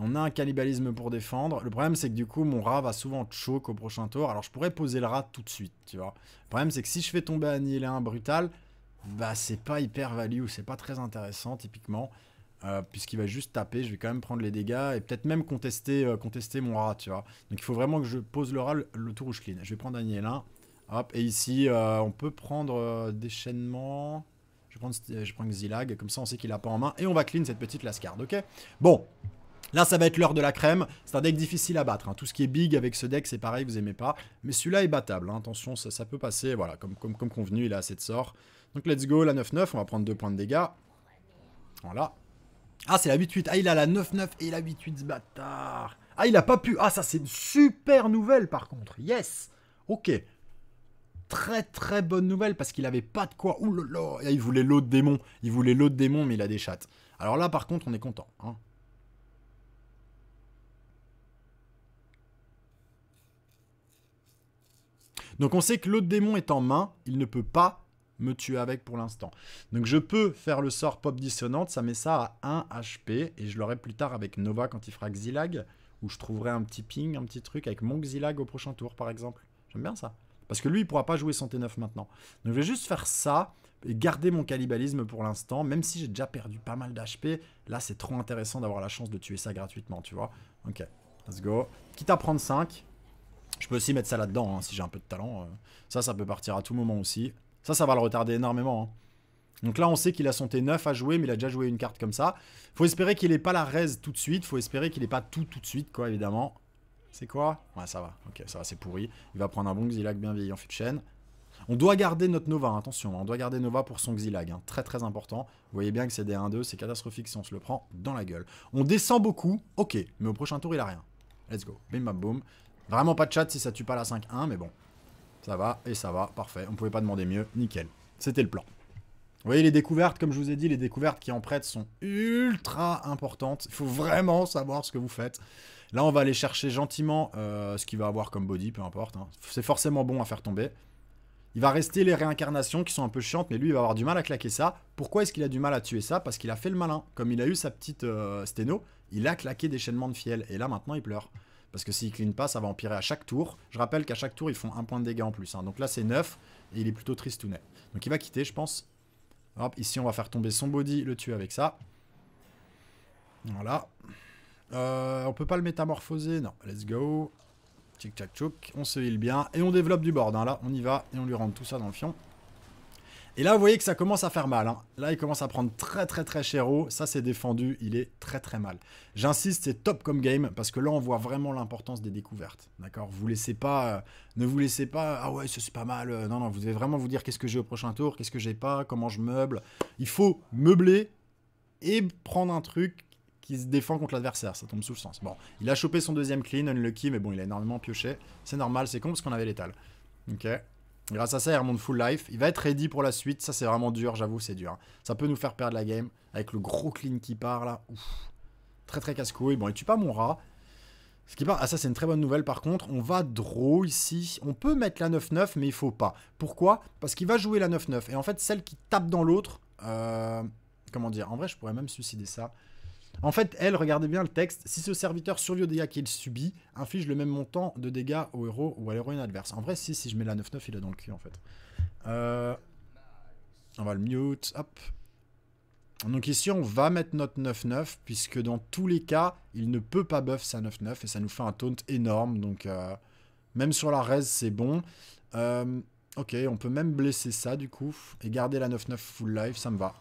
On a un cannibalisme pour défendre. Le problème, c'est que du coup, mon rat va souvent choke au prochain tour. Alors, je pourrais poser le rat tout de suite, tu vois. Le problème, c'est que si je fais tomber Annihiler un brutal, bah, c'est pas hyper value. C'est pas très intéressant, typiquement. Euh, puisqu'il va juste taper, je vais quand même prendre les dégâts et peut-être même contester, euh, contester mon rat, tu vois. Donc il faut vraiment que je pose le rat le, tour où je clean. Je vais prendre un 1. Hop, et ici, euh, on peut prendre déchaînement. Je prends, je prends comme ça on sait qu'il a pas en main. Et on va clean cette petite lascarde, ok Bon, Là, ça va être l'heure de la crème. C'est un deck difficile à battre. Hein. Tout ce qui est big avec ce deck, c'est pareil, vous aimez pas. Mais celui-là est battable. Hein. Attention, ça, peut passer. Voilà, comme, convenu, il a assez de sorts. Donc, let's go, la 9-9. On va prendre 2 points de dégâts. Voilà. Ah, c'est la 8-8. Ah, il a la 9-9 et la 8-8, ce bâtard. Ah, il a pas pu. Ah, ça, c'est une super nouvelle, par contre. Yes. Ok. Très, très bonne nouvelle, parce qu'il avait pas de quoi. Ouh là là. Ah, il voulait l'autre démon. Il voulait l'autre démon, mais il a des chattes. Alors là, par contre, on est content. Hein. Donc on sait que l'autre démon est en main, il ne peut pas me tuer avec pour l'instant. Donc je peux faire le sort pop dissonante, ça met ça à 1 HP, et je l'aurai plus tard avec Nova quand il fera Xilag, où je trouverai un petit ping, un petit truc avec mon Xilag au prochain tour par exemple. J'aime bien ça. Parce que lui, il pourra pas jouer son T9 maintenant. Donc je vais juste faire ça, et garder mon cannibalisme pour l'instant, même si j'ai déjà perdu pas mal d'HP. Là, c'est trop intéressant d'avoir la chance de tuer ça gratuitement, tu vois. Ok, let's go. Quitte à prendre 5, je peux aussi mettre ça là-dedans, hein, si j'ai un peu de talent. Euh. Ça, ça peut partir à tout moment aussi. Ça, ça va le retarder énormément. Hein. Donc là, on sait qu'il a son T9 à jouer, mais il a déjà joué une carte comme ça. Faut espérer qu'il n'ait pas la raise tout de suite. Faut espérer qu'il n'ait pas tout tout de suite, quoi, évidemment. C'est quoi Ouais, ça va. Ok, ça va, c'est pourri. Il va prendre un bon Xilag bien vieilli en fut On doit garder notre Nova, hein, attention. On doit garder Nova pour son Xilag. Très, très important. Vous voyez bien que c'est des 1-2. C'est catastrophique si on se le prend dans la gueule. On descend beaucoup. Ok, mais au prochain tour, il a rien. Let's go. Bim, bam, Vraiment pas de chat si ça tue pas la 5-1, mais bon. Ça va et ça va, parfait. On pouvait pas demander mieux, nickel. C'était le plan. Vous voyez, les découvertes, comme je vous ai dit, les découvertes qui en prêtent sont ultra importantes. Il faut vraiment savoir ce que vous faites. Là, on va aller chercher gentiment euh, ce qu'il va avoir comme body, peu importe. Hein. C'est forcément bon à faire tomber. Il va rester les réincarnations qui sont un peu chiantes, mais lui, il va avoir du mal à claquer ça. Pourquoi est-ce qu'il a du mal à tuer ça Parce qu'il a fait le malin. Comme il a eu sa petite euh, sténo, il a claqué des chaînements de fiel. Et là, maintenant, il pleure. Parce que s'il clean pas, ça va empirer à chaque tour. Je rappelle qu'à chaque tour, ils font un point de dégâts en plus. Hein. Donc là, c'est neuf. et il est plutôt triste tristounet. Donc il va quitter, je pense. ici, on va faire tomber son body, le tuer avec ça. Voilà. Euh, on peut pas le métamorphoser Non, let's go. Tchic tchac tchouc On se heal bien et on développe du board. Hein. Là, on y va et on lui rentre tout ça dans le fion. Et là, vous voyez que ça commence à faire mal. Hein. Là, il commence à prendre très très très cher haut. Ça, c'est défendu. Il est très très mal. J'insiste, c'est top comme game parce que là, on voit vraiment l'importance des découvertes. D'accord Vous laissez pas, euh, ne vous laissez pas. Ah ouais, ce c'est pas mal. Euh, non non, vous devez vraiment vous dire qu'est-ce que j'ai au prochain tour, qu'est-ce que j'ai pas, comment je meuble. Il faut meubler et prendre un truc qui se défend contre l'adversaire. Ça tombe sous le sens. Bon, il a chopé son deuxième clean, unlucky, mais bon, il a énormément pioché. C'est normal, c'est con parce qu'on avait l'étal. Ok. Grâce à ça, il remonte full life. Il va être ready pour la suite. Ça, c'est vraiment dur, j'avoue, c'est dur. Hein. Ça peut nous faire perdre la game. Avec le gros clean qui part, là. Ouf. Très, très casse-couille. Bon, il tue pas mon rat. Ce qui part... Ah, ça, c'est une très bonne nouvelle, par contre. On va draw ici. On peut mettre la 9-9, mais il faut pas. Pourquoi Parce qu'il va jouer la 9-9. Et en fait, celle qui tape dans l'autre... Euh, comment dire En vrai, je pourrais même suicider ça. En fait, elle, regardez bien le texte, si ce serviteur survit aux dégâts qu'il subit, inflige le même montant de dégâts au héros ou à l'héroïne adverse. En vrai, si, si je mets la 9-9, il est dans le cul, en fait. Euh, on va le mute, hop. Donc ici, on va mettre notre 9-9, puisque dans tous les cas, il ne peut pas buff sa 9-9, et ça nous fait un taunt énorme, donc euh, même sur la res, c'est bon. Euh, ok, on peut même blesser ça, du coup, et garder la 9-9 full life, ça me va.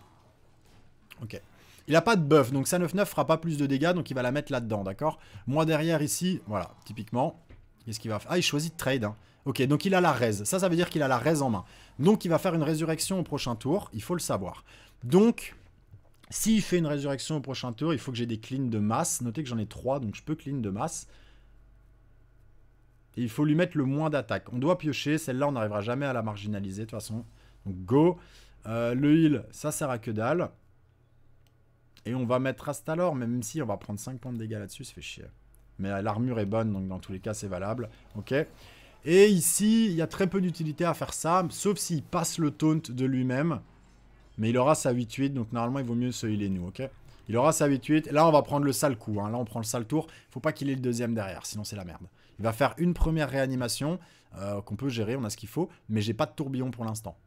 Ok. Il n'a pas de buff, donc sa 9-9 fera pas plus de dégâts, donc il va la mettre là-dedans, d'accord Moi derrière ici, voilà, typiquement, qu'est-ce qu'il va faire Ah, il choisit de trade, hein. Ok, donc il a la raise. Ça, ça veut dire qu'il a la raise en main. Donc il va faire une résurrection au prochain tour, il faut le savoir. Donc, s'il fait une résurrection au prochain tour, il faut que j'ai des cleans de masse. Notez que j'en ai 3, donc je peux clean de masse. Et il faut lui mettre le moins d'attaque. On doit piocher, celle-là, on n'arrivera jamais à la marginaliser de toute façon. Donc go. Euh, le heal, ça sert à que dalle. Et on va mettre Astalor, même si on va prendre 5 points de dégâts là-dessus, ça fait chier. Mais l'armure est bonne, donc dans tous les cas, c'est valable. Ok Et ici, il y a très peu d'utilité à faire ça, sauf s'il passe le taunt de lui-même. Mais il aura sa 8-8, donc normalement, il vaut mieux se healer nous, ok Il aura sa 8-8. Là, on va prendre le sale coup. Hein. Là, on prend le sale tour. Il Faut pas qu'il ait le deuxième derrière, sinon c'est la merde. Il va faire une première réanimation euh, qu'on peut gérer, on a ce qu'il faut. Mais j'ai pas de tourbillon pour l'instant.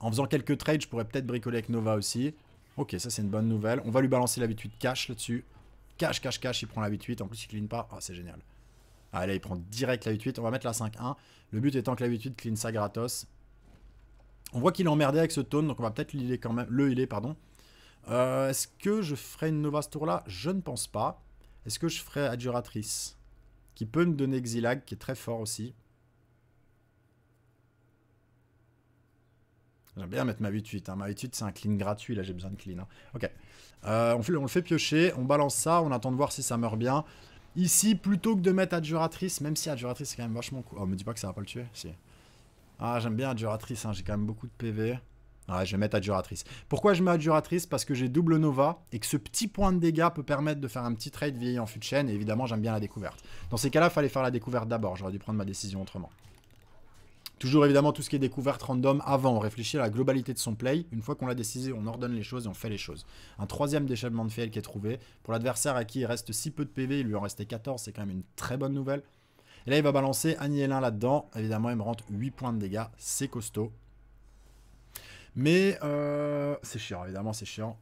En faisant quelques trades, je pourrais peut-être bricoler avec Nova aussi. Ok, ça c'est une bonne nouvelle. On va lui balancer l'habitude cash là-dessus. Cash, cash, cash, il prend l'habitude. En plus, il clean pas. oh, c'est génial. Ah là, il prend direct l'habitude. On va mettre la 5-1. Le but étant que l'habitude clean ça gratos. On voit qu'il est emmerdé avec ce taunt, donc on va peut-être l'healer quand même. Le healer, pardon. Euh, est-ce que je ferai une Nova ce tour-là Je ne pense pas. Est-ce que je ferai Adjuratrice Qui peut me donner Xilag, qui est très fort aussi. J'aime bien mettre ma 8-8. Hein. Ma 8-8, c'est un clean gratuit. Là, j'ai besoin de clean. Hein. Ok. Euh, on, le fait piocher. On balance ça. On attend de voir si ça meurt bien. Ici, plutôt que de mettre Adjuratrice, même si Adjuratrice, c'est quand même vachement cool. Oh, me dis pas que ça va pas le tuer. Si. Ah, j'aime bien Adjuratrice. Hein, j'ai quand même beaucoup de PV. Ah, je vais mettre Adjuratrice. Pourquoi je mets Adjuratrice Parce que j'ai double Nova et que ce petit point de dégâts peut permettre de faire un petit trade vieilli en fut chaîne, Et évidemment, j'aime bien la découverte. Dans ces cas-là, il fallait faire la découverte d'abord. J'aurais dû prendre ma décision autrement. Toujours évidemment tout ce qui est découverte random avant, on réfléchit à la globalité de son play. Une fois qu'on l'a décidé, on ordonne les choses et on fait les choses. Un troisième déchaînement de fail qui est trouvé. Pour l'adversaire à qui il reste si peu de PV, il lui en restait 14, c'est quand même une très bonne nouvelle. Et là il va balancer Agnelin là-dedans. Évidemment il me rentre 8 points de dégâts, c'est costaud. Mais euh, c'est chiant, évidemment c'est chiant.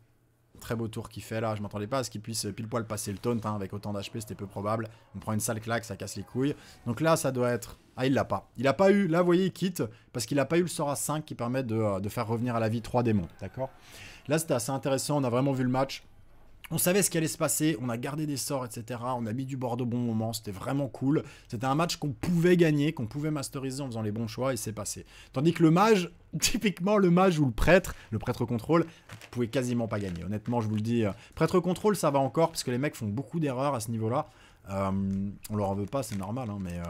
Très beau tour qu'il fait là, je m'attendais pas à ce qu'il puisse pile poil passer le taunt hein. avec autant d'HP, c'était peu probable. On prend une sale claque, ça casse les couilles. Donc là ça doit être ah, il l'a pas. Il a pas eu. Là, vous voyez, il quitte parce qu'il a pas eu le sort à 5 qui permet euh, de, faire revenir à la vie 3 démons. D'accord Là, c'était assez intéressant. On a vraiment vu le match. On savait ce qui allait se passer, on a gardé des sorts, etc. On a mis du bord au bon moment, c'était vraiment cool. C'était un match qu'on pouvait gagner, qu'on pouvait masteriser en faisant les bons choix, et c'est passé. Tandis que le mage, typiquement le mage ou le prêtre, le prêtre contrôle, pouvait quasiment pas gagner. Honnêtement, je vous le dis, euh, prêtre contrôle, ça va encore, parce que les mecs font beaucoup d'erreurs à ce niveau-là. Euh, on leur en veut pas, c'est normal, hein, mais, euh,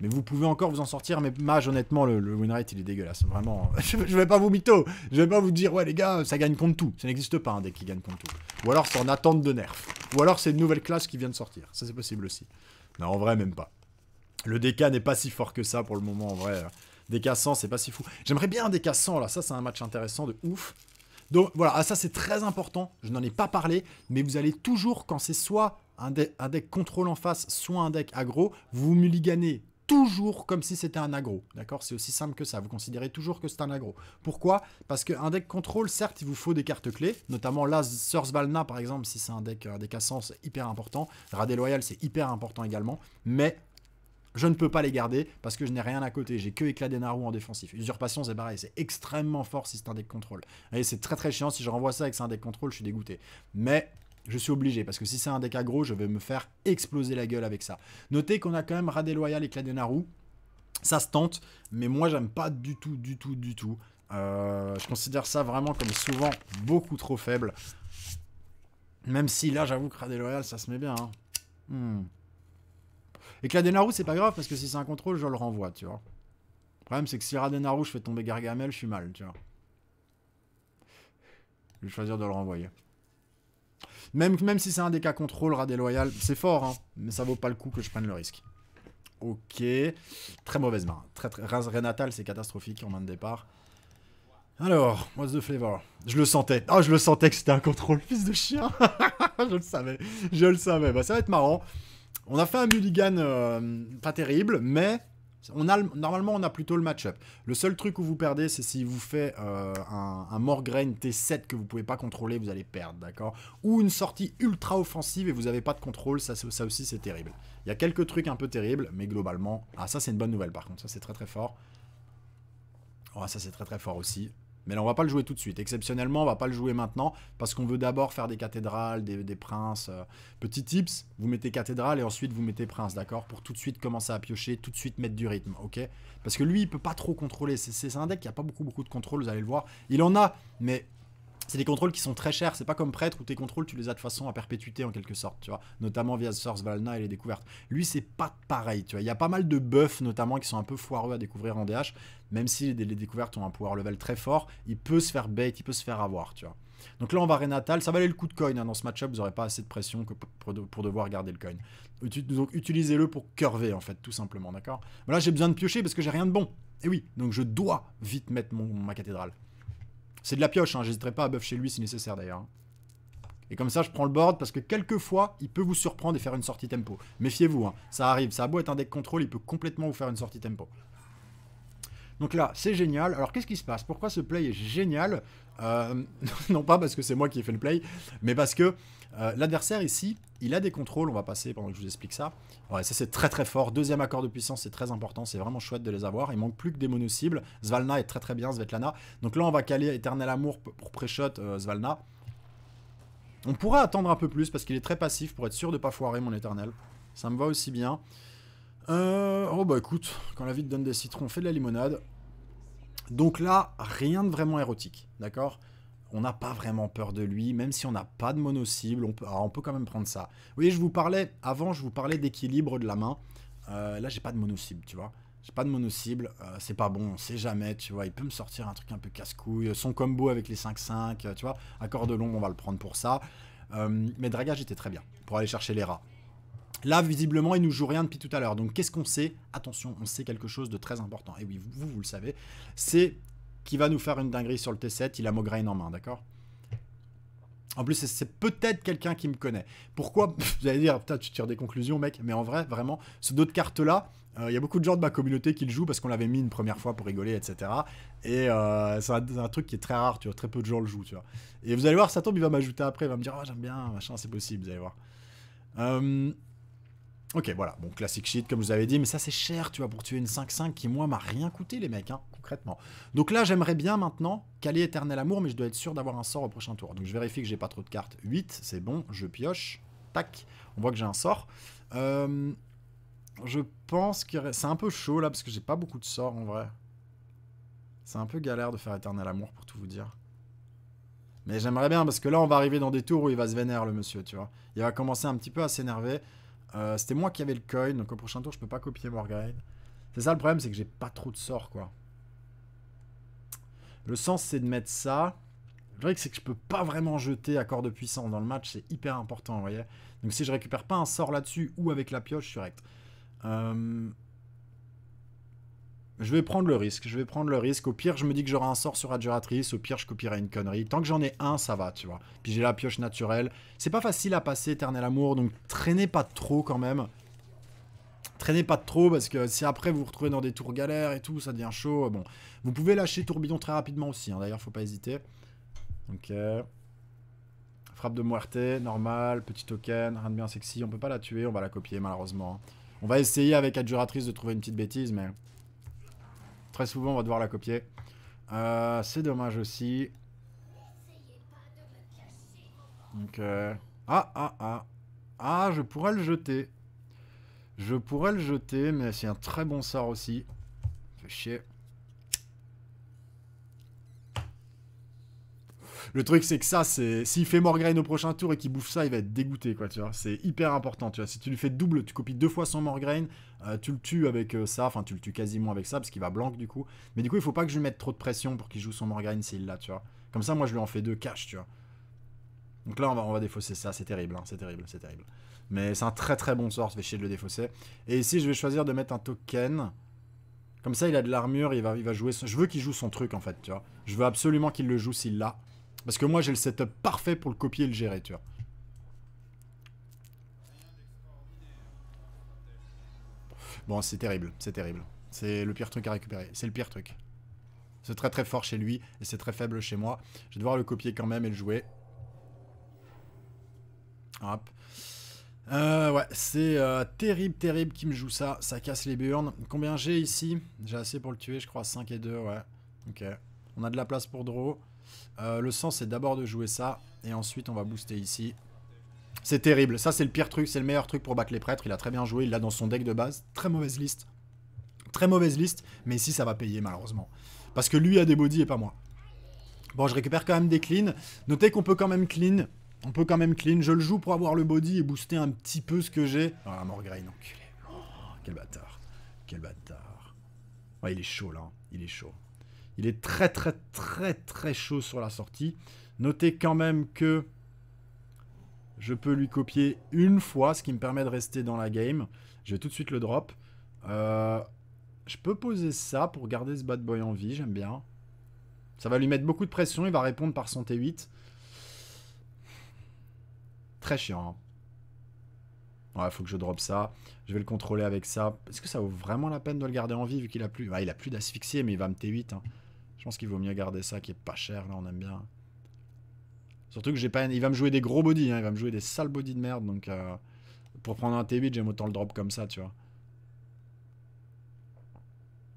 mais vous pouvez encore vous en sortir. Mais mage, honnêtement, le, winrate il est dégueulasse. Vraiment, je, vais pas vous mytho, je vais pas vous dire, ouais les gars, ça gagne contre tout. Ça n'existe pas un hein, deck qui gagne contre tout. Ou alors c'est en attente de nerf. Ou alors c'est une nouvelle classe qui vient de sortir. Ça c'est possible aussi. Non, en vrai, même pas. Le DK n'est pas si fort que ça pour le moment, en vrai. DK 100, c'est pas si fou. J'aimerais bien un DK 100 là, ça c'est un match intéressant de ouf. Donc voilà, ah, ça c'est très important, je n'en ai pas parlé, mais vous allez toujours, quand c'est soit un, deck, contrôle en face, soit un deck aggro, vous mulliganez toujours comme si c'était un aggro. D'accord C'est aussi simple que ça. Vous considérez toujours que c'est un aggro. Pourquoi Parce qu'un deck contrôle, certes, il vous faut des cartes clés, notamment là, Source par exemple, si c'est un deck, euh, à sens, hyper important. Radé Loyal, c'est hyper important également. Mais je ne peux pas les garder parce que je n'ai rien à côté. J'ai que éclat des en défensif. Usurpation, c'est pareil, c'est extrêmement fort si c'est un deck contrôle. Et c'est très très chiant. Si je renvoie ça avec un deck contrôle, je suis dégoûté. Mais je suis obligé, parce que si c'est un deck aggro, je vais me faire exploser la gueule avec ça. Notez qu'on a quand même Radé Loyal et Cladenaru. Ça se tente, mais moi j'aime pas du tout, du tout, du tout. Euh, je considère ça vraiment comme souvent beaucoup trop faible. Même si là, j'avoue que Radé Loyal, ça se met bien. Hein. Hmm. Et Cladenaru, c'est pas grave, parce que si c'est un contrôle, je le renvoie, tu vois. Le problème, c'est que si Radenaru, je fais tomber Gargamel, je suis mal, tu vois. Je vais choisir de le renvoyer. Même, même si c'est un des cas contrôle, rat déloyal, c'est fort, hein, mais ça vaut pas le coup que je prenne le risque. Ok. Très mauvaise main. Très, très, c'est catastrophique en main de départ. Alors, what's the flavor Je le sentais. Ah, je le sentais que c'était un contrôle, fils de chien. je le savais. Je le savais. Bah, ça va être marrant. On a fait un mulligan euh, pas terrible, mais on a, normalement, on a plutôt le match-up. Le seul truc où vous perdez, c'est si vous faites euh, un, un Morgraine T7 que vous pouvez pas contrôler, vous allez perdre, d'accord Ou une sortie ultra offensive et vous n'avez pas de contrôle, ça, ça aussi c'est terrible. Il y a quelques trucs un peu terribles, mais globalement... Ah, ça c'est une bonne nouvelle par contre, ça c'est très très fort. Oh, ça c'est très très fort aussi. Mais là, on va pas le jouer tout de suite. Exceptionnellement, on va pas le jouer maintenant parce qu'on veut d'abord faire des cathédrales, des, princes. Euh, petit tips, vous mettez cathédrale et ensuite vous mettez prince, d'accord Pour tout de suite commencer à piocher, tout de suite mettre du rythme, ok Parce que lui, il peut pas trop contrôler. C'est un deck qui a pas beaucoup, beaucoup de contrôle, vous allez le voir. Il en a, mais c'est des contrôles qui sont très chers. C'est pas comme prêtre où tes contrôles, tu les as de façon à perpétuité en quelque sorte, tu vois. Notamment via Source Valna et les découvertes. Lui, c'est pas pareil, tu vois. Il y a pas mal de buffs, notamment, qui sont un peu foireux à découvrir en DH. Même si les, découvertes ont un pouvoir level très fort, il peut se faire bait, il peut se faire avoir, tu vois. Donc là, on va Renatal. Ça valait le coup de coin. Hein. Dans ce match-up, vous n'aurez pas assez de pression que pour, devoir garder le coin. Donc utilisez-le pour curver, en fait, tout simplement, d'accord Là, j'ai besoin de piocher parce que j'ai rien de bon. Et oui, donc je dois vite mettre ma cathédrale. C'est de la pioche, hein, j'hésiterai pas à buff chez lui si nécessaire d'ailleurs. Et comme ça, je prends le board parce que quelquefois, il peut vous surprendre et faire une sortie tempo. Méfiez-vous, hein. ça arrive. Ça a beau être un deck contrôle, il peut complètement vous faire une sortie tempo. Donc là, c'est génial. Alors qu'est-ce qui se passe Pourquoi ce play est génial euh, Non pas parce que c'est moi qui ai fait le play, mais parce que euh, l'adversaire ici, il a des contrôles, on va passer pendant que je vous explique ça. Ouais, ça c'est très très fort, deuxième accord de puissance, c'est très important, c'est vraiment chouette de les avoir. Il manque plus que des mono-cibles, Svalna est très très bien, Svetlana. Donc là on va caler Éternel Amour pour pré-shot euh, On pourrait attendre un peu plus parce qu'il est très passif pour être sûr de pas foirer mon Éternel. Ça me va aussi bien. Euh, oh bah écoute, quand la vie te donne des citrons, fais de la limonade. Donc là, rien de vraiment érotique, d'accord on n'a pas vraiment peur de lui, même si on n'a pas de mono cible, on peut, ah, on peut quand même prendre ça. Vous voyez, je vous parlais, avant je vous parlais d'équilibre de la main, euh, là j'ai pas de mono cible, tu vois. J'ai pas de mono cible, euh, c'est pas bon, on sait jamais, tu vois. Il peut me sortir un truc un peu casse-couille, son combo avec les 5-5, euh, tu vois. Accord de long, on va le prendre pour ça. mais dragage était très bien pour aller chercher les rats. Là, visiblement, il nous joue rien depuis tout à l'heure. Donc, qu'est-ce qu'on sait Attention, on sait quelque chose de très important. Et oui, vous, vous le savez. C'est qui va nous faire une dinguerie sur le T7. Il a Mograine en main, d'accord en plus, c'est peut-être quelqu'un qui me connaît. Pourquoi Vous allez dire, putain, tu tires des conclusions, mec. Mais en vrai, vraiment, ce dos de là il y a beaucoup de gens de ma communauté qui le jouent parce qu'on l'avait mis une première fois pour rigoler, etc. Et euh, c'est un, truc qui est très rare, tu vois. Très peu de gens le jouent, tu vois. Et vous allez voir, ça tombe, il va m'ajouter après, il va me dire, oh, j'aime bien, machin, c'est possible, vous allez voir. Euh, ok, voilà. Bon, classic shit, comme je vous avais dit, mais ça, c'est cher, tu vois, pour tuer une 5-5 qui, moi, m'a rien coûté, les mecs. Hein concrètement. Donc là, j'aimerais bien maintenant caler Éternel Amour, mais je dois être sûr d'avoir un sort au prochain tour. Donc je vérifie que j'ai pas trop de cartes. 8, c'est bon, je pioche. Tac, on voit que j'ai un sort. Euh, je pense que c'est un peu chaud là, parce que j'ai pas beaucoup de sorts en vrai. C'est un peu galère de faire Éternel Amour, pour tout vous dire. Mais j'aimerais bien, parce que là, on va arriver dans des tours où il va se vénérer, le monsieur, tu vois. Il va commencer un petit peu à s'énerver. Euh, c'était moi qui avais le coin, donc au prochain tour, je peux pas copier Morgane. C'est ça le problème, c'est que j'ai pas trop de sorts, quoi. Le sens, c'est de mettre ça. Le que c'est que je peux pas vraiment jeter accord de puissance dans le match. C'est hyper important, vous voyez. Donc si je récupère pas un sort là-dessus ou avec la pioche, je suis euh, Je vais prendre le risque. Je vais prendre le risque. Au pire, je me dis que j'aurai un sort sur Adjuratrice. Au pire, je copierai une connerie. Tant que j'en ai un, ça va, tu vois. Puis j'ai la pioche naturelle. C'est pas facile à passer, Éternel Amour. Donc traînez pas trop quand même traînez pas trop parce que si après vous vous retrouvez dans des tours galères et tout, ça devient chaud. Bon, vous pouvez lâcher tourbillon très rapidement aussi, hein, d'ailleurs, faut pas hésiter. Ok. Frappe de muerte, normal, petit token, rien de bien sexy. On peut pas la tuer, on va la copier malheureusement. Hein. On va essayer avec Adjuratrice de trouver une petite bêtise, mais très souvent on va devoir la copier. Euh, c'est dommage aussi. Ok. ah, ah, ah. Ah, je pourrais le jeter. Je pourrais le jeter, mais c'est un très bon sort aussi. Fait chier. Le truc, c'est que ça, c'est. S'il fait Morgraine au prochain tour et qu'il bouffe ça, il va être dégoûté, quoi, tu vois. C'est hyper important, tu vois. Si tu lui fais double, tu copies deux fois son Morgraine, euh, tu le tues avec euh, ça, enfin, tu le tues quasiment avec ça, parce qu'il va blanc, du coup. Mais du coup, il faut pas que je lui mette trop de pression pour qu'il joue son Morgraine s'il l'a, tu vois. Comme ça, moi, je lui en fais deux cash, tu vois. Donc là, on va, on va défausser ça, c'est terrible, hein, c'est terrible, c'est terrible. Mais c'est un très très bon sort, Je vais chier de le défausser. Et ici, je vais choisir de mettre un token. Comme ça, il a de l'armure, il va, jouer... Je veux qu'il joue son truc, en fait, tu vois. Je veux absolument qu'il le joue s'il l'a. Parce que moi, j'ai le setup parfait pour le copier et le gérer, tu vois. Bon, c'est terrible, c'est terrible. C'est le pire truc à récupérer, c'est le pire truc. C'est très très fort chez lui, et c'est très faible chez moi. Je vais devoir le copier quand même et le jouer. Hop. Euh, ouais, c'est euh, terrible, terrible qui me joue ça. Ça casse les burnes. Combien j'ai ici J'ai assez pour le tuer, je crois. 5 et 2, ouais. Ok. On a de la place pour draw. Euh, le sens, c'est d'abord de jouer ça. Et ensuite, on va booster ici. C'est terrible. Ça, c'est le pire truc. C'est le meilleur truc pour battre les prêtres. Il a très bien joué. Il l'a dans son deck de base. Très mauvaise liste. Très mauvaise liste. Mais ici, ça va payer, malheureusement. Parce que lui a des bodies et pas moi. Bon, je récupère quand même des clean Notez qu'on peut quand même clean on peut quand même clean. Je le joue pour avoir le body et booster un petit peu ce que j'ai. Ah, Morgraine, enculé. Oh, quel bâtard. Quel bâtard. Ouais, il est chaud, là. Il est chaud. Il est très, très, très, très chaud sur la sortie. Notez quand même que je peux lui copier une fois, ce qui me permet de rester dans la game. Je vais tout de suite le drop. Euh, je peux poser ça pour garder ce bad boy en vie, j'aime bien. Ça va lui mettre beaucoup de pression, il va répondre par son T8. Très chiant. Hein. Ouais, faut que je drop ça. Je vais le contrôler avec ça. Est-ce que ça vaut vraiment la peine de le garder en vie vu qu'il a plus... Bah, il a plus d'asphyxier, mais il va me T8. Hein. Je pense qu'il vaut mieux garder ça qui est pas cher. Là, on aime bien. Surtout que j'ai pas... Il va me jouer des gros body. Hein. Il va me jouer des sales body de merde. Donc, euh, pour prendre un T8, j'aime autant le drop comme ça, tu vois.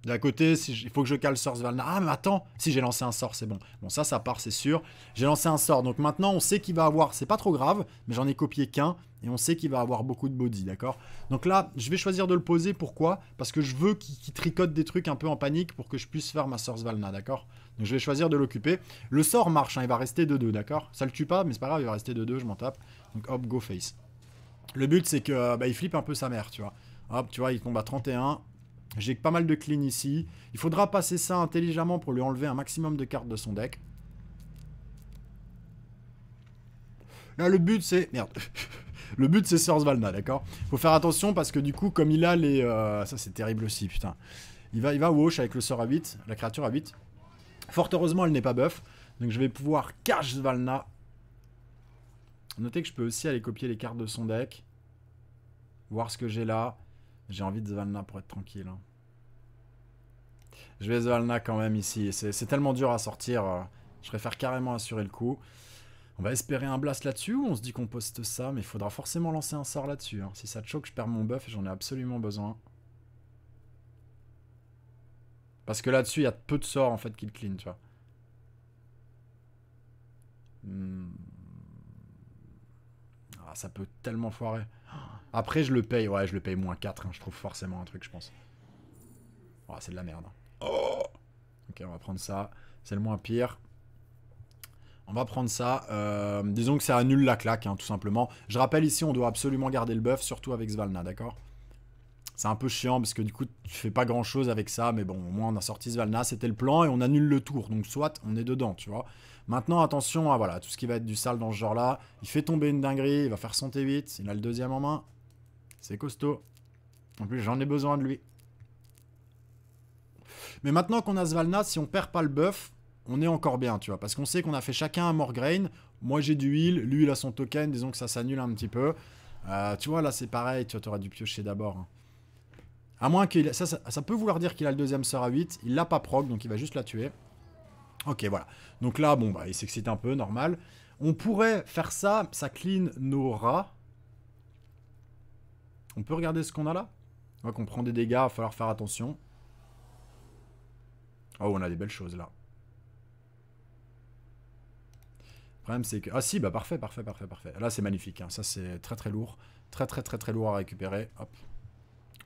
D'un côté, il faut que je cale Source Valna. Ah, mais attends, si j'ai lancé un sort, c'est bon. Bon, ça, ça part, c'est sûr. J'ai lancé un sort, donc maintenant, on sait qu'il va avoir... C'est pas trop grave, mais j'en ai copié qu'un, et on sait qu'il va avoir beaucoup de body, d'accord Donc là, je vais choisir de le poser, pourquoi Parce que je veux qu'il tricote des trucs un peu en panique pour que je puisse faire ma Source Valna, d'accord Donc je vais choisir de l'occuper. Le sort marche, hein, il va rester de 2 d'accord Ça le tue pas, mais c'est pas grave, il va rester de 2 je m'en tape. Donc hop, go face. Le but, c'est que bah, il flippe un peu sa mère, tu vois. Hop, tu vois, il combat 31. J'ai pas mal de clean ici. Il faudra passer ça intelligemment pour lui enlever un maximum de cartes de son deck. Là, le but, c'est... Merde. le but, c'est Source Valna, d'accord Faut faire attention parce que du coup, comme il a les... Euh, ça, c'est terrible aussi, putain. Il va, il va wash avec le sort à 8, la créature à 8. Fort heureusement, elle n'est pas buff. Donc, je vais pouvoir cache Svalna. Notez que je peux aussi aller copier les cartes de son deck. Voir ce que j'ai là. J'ai envie de Val'na pour être tranquille. Hein. Je vais Val'na quand même ici. C'est tellement dur à sortir. Euh, je préfère carrément assurer le coup. On va espérer un blast là-dessus ou on se dit qu'on poste ça Mais il faudra forcément lancer un sort là-dessus. Hein. Si ça choque, je perds mon buff et j'en ai absolument besoin. Parce que là-dessus, il y a peu de sorts en fait qui le clean, tu hmm. ah, ça peut tellement foirer. Après, je le paye. Ouais, je le paye moins 4. Hein, je trouve forcément un truc, je pense. Oh, c'est de la merde. Hein. Oh. ok, on va prendre ça. C'est le moins pire. On va prendre ça. Euh, disons que ça annule la claque, hein, tout simplement. Je rappelle ici, on doit absolument garder le buff, surtout avec Svalna, d'accord C'est un peu chiant parce que du coup, tu fais pas grand chose avec ça, mais bon, au moins on a sorti Svalna, c'était le plan et on annule le tour. Donc, soit on est dedans, tu vois. Maintenant, attention à voilà, tout ce qui va être du sale dans ce genre-là. Il fait tomber une dinguerie, il va faire santé 8 il a le deuxième en main. C'est costaud. En plus, j'en ai besoin de lui. Mais maintenant qu'on a Svalna, si on perd pas le buff, on est encore bien, tu vois. Parce qu'on sait qu'on a fait chacun un Morgraine. Moi, j'ai du heal. Lui, il a son token. Disons que ça s'annule un petit peu. Euh, tu vois, là, c'est pareil. Tu auras dû piocher d'abord. Hein. À moins que... Ça, ça, peut vouloir dire qu'il a le deuxième sort à 8. Il l'a pas proc, donc il va juste la tuer. Ok, voilà. Donc là, bon, bah, il s'excite un peu, normal. On pourrait faire ça. Ça clean nos rats. On peut regarder ce qu'on a là On voit qu'on prend des dégâts, il va falloir faire attention. Oh, on a des belles choses là. Le problème c'est que... Ah si, bah parfait, parfait, parfait, parfait. Là c'est magnifique, hein. ça c'est très très lourd. Très très très très lourd à récupérer. Hop.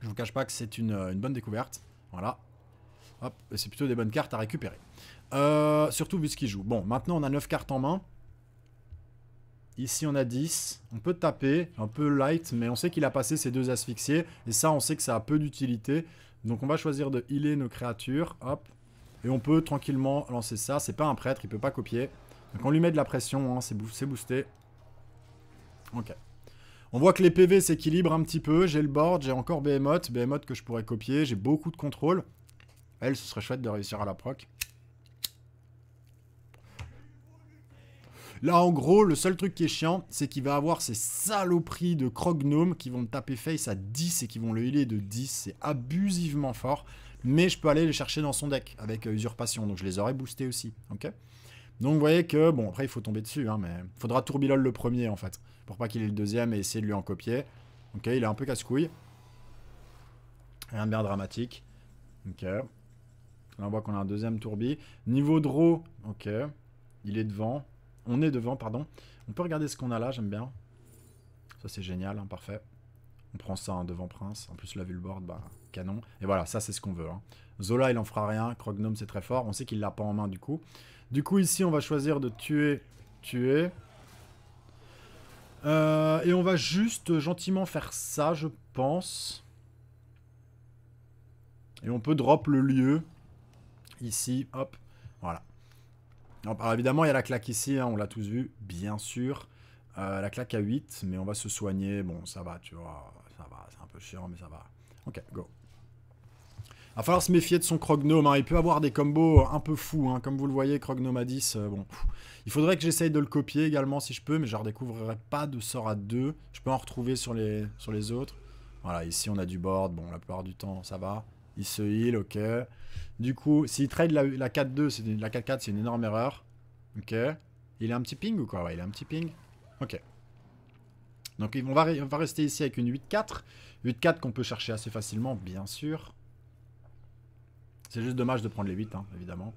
Je vous cache pas que c'est une, bonne découverte. Voilà, Hop, c'est plutôt des bonnes cartes à récupérer. Euh, surtout vu ce qu'il joue. Bon, maintenant on a 9 cartes en main. Ici, on a 10. On peut taper, un peu light, mais on sait qu'il a passé ses deux asphyxiés. Et ça, on sait que ça a peu d'utilité. Donc on va choisir de healer nos créatures. Hop. Et on peut tranquillement lancer ça. C'est pas un prêtre, il peut pas copier. Donc on lui met de la pression, hein. c'est boosté. Ok. On voit que les PV s'équilibrent un petit peu. J'ai le board, j'ai encore Behemoth. Behemoth que je pourrais copier. J'ai beaucoup de contrôle. Elle, ce serait chouette de réussir à la proc. Là, en gros, le seul truc qui est chiant, c'est qu'il va avoir ces saloperies de crognomes qui vont me taper face à 10 et qui vont le healer de 10. C'est abusivement fort. Mais je peux aller les chercher dans son deck avec euh, Usurpation. Donc je les aurais boostés aussi. Ok donc vous voyez que, bon après il faut tomber dessus, hein, mais il faudra Tourbillon le premier en fait, pour pas qu'il ait le deuxième et essayer de lui en copier. Ok, il est un peu casse-couille. Rien de bien dramatique. Ok. Là on voit qu'on a un deuxième tourbi. Niveau draw, ok. Il est devant on est devant, pardon. On peut regarder ce qu'on a là, j'aime bien. Ça, c'est génial, hein, parfait. On prend ça hein, devant Prince. En plus, la board, bah, canon. Et voilà, ça, c'est ce qu'on veut. Hein. Zola, il en fera rien. Crognome, c'est très fort. On sait qu'il l'a pas en main, du coup. Du coup, ici, on va choisir de tuer, tuer. Euh, et on va juste euh, gentiment faire ça, je pense. Et on peut drop le lieu. Ici, hop, alors évidemment, il y a la claque ici, hein, on l'a tous vu, bien sûr. Euh, la claque à 8, mais on va se soigner. Bon, ça va, tu vois, ça va, c'est un peu chiant, mais ça va. Ok, go. Va falloir se méfier de son Crognome, hein. il peut avoir des combos un peu fous, hein. comme vous le voyez, Crognome à 10, euh, bon. Il faudrait que j'essaye de le copier également si je peux, mais je ne redécouvrirai pas de sort à deux Je peux en retrouver sur les, sur les autres. Voilà, ici on a du board, bon, la plupart du temps ça va. Il se heal, ok. Du coup, s'il trade la, 4-2, c'est la 4-4, c'est une énorme erreur. Ok. Il a un petit ping ou quoi Ouais, il a un petit ping. Ok. Donc on va, rester ici avec une 8-4. 8-4 qu'on peut chercher assez facilement, bien sûr. C'est juste dommage de prendre les 8, hein, évidemment.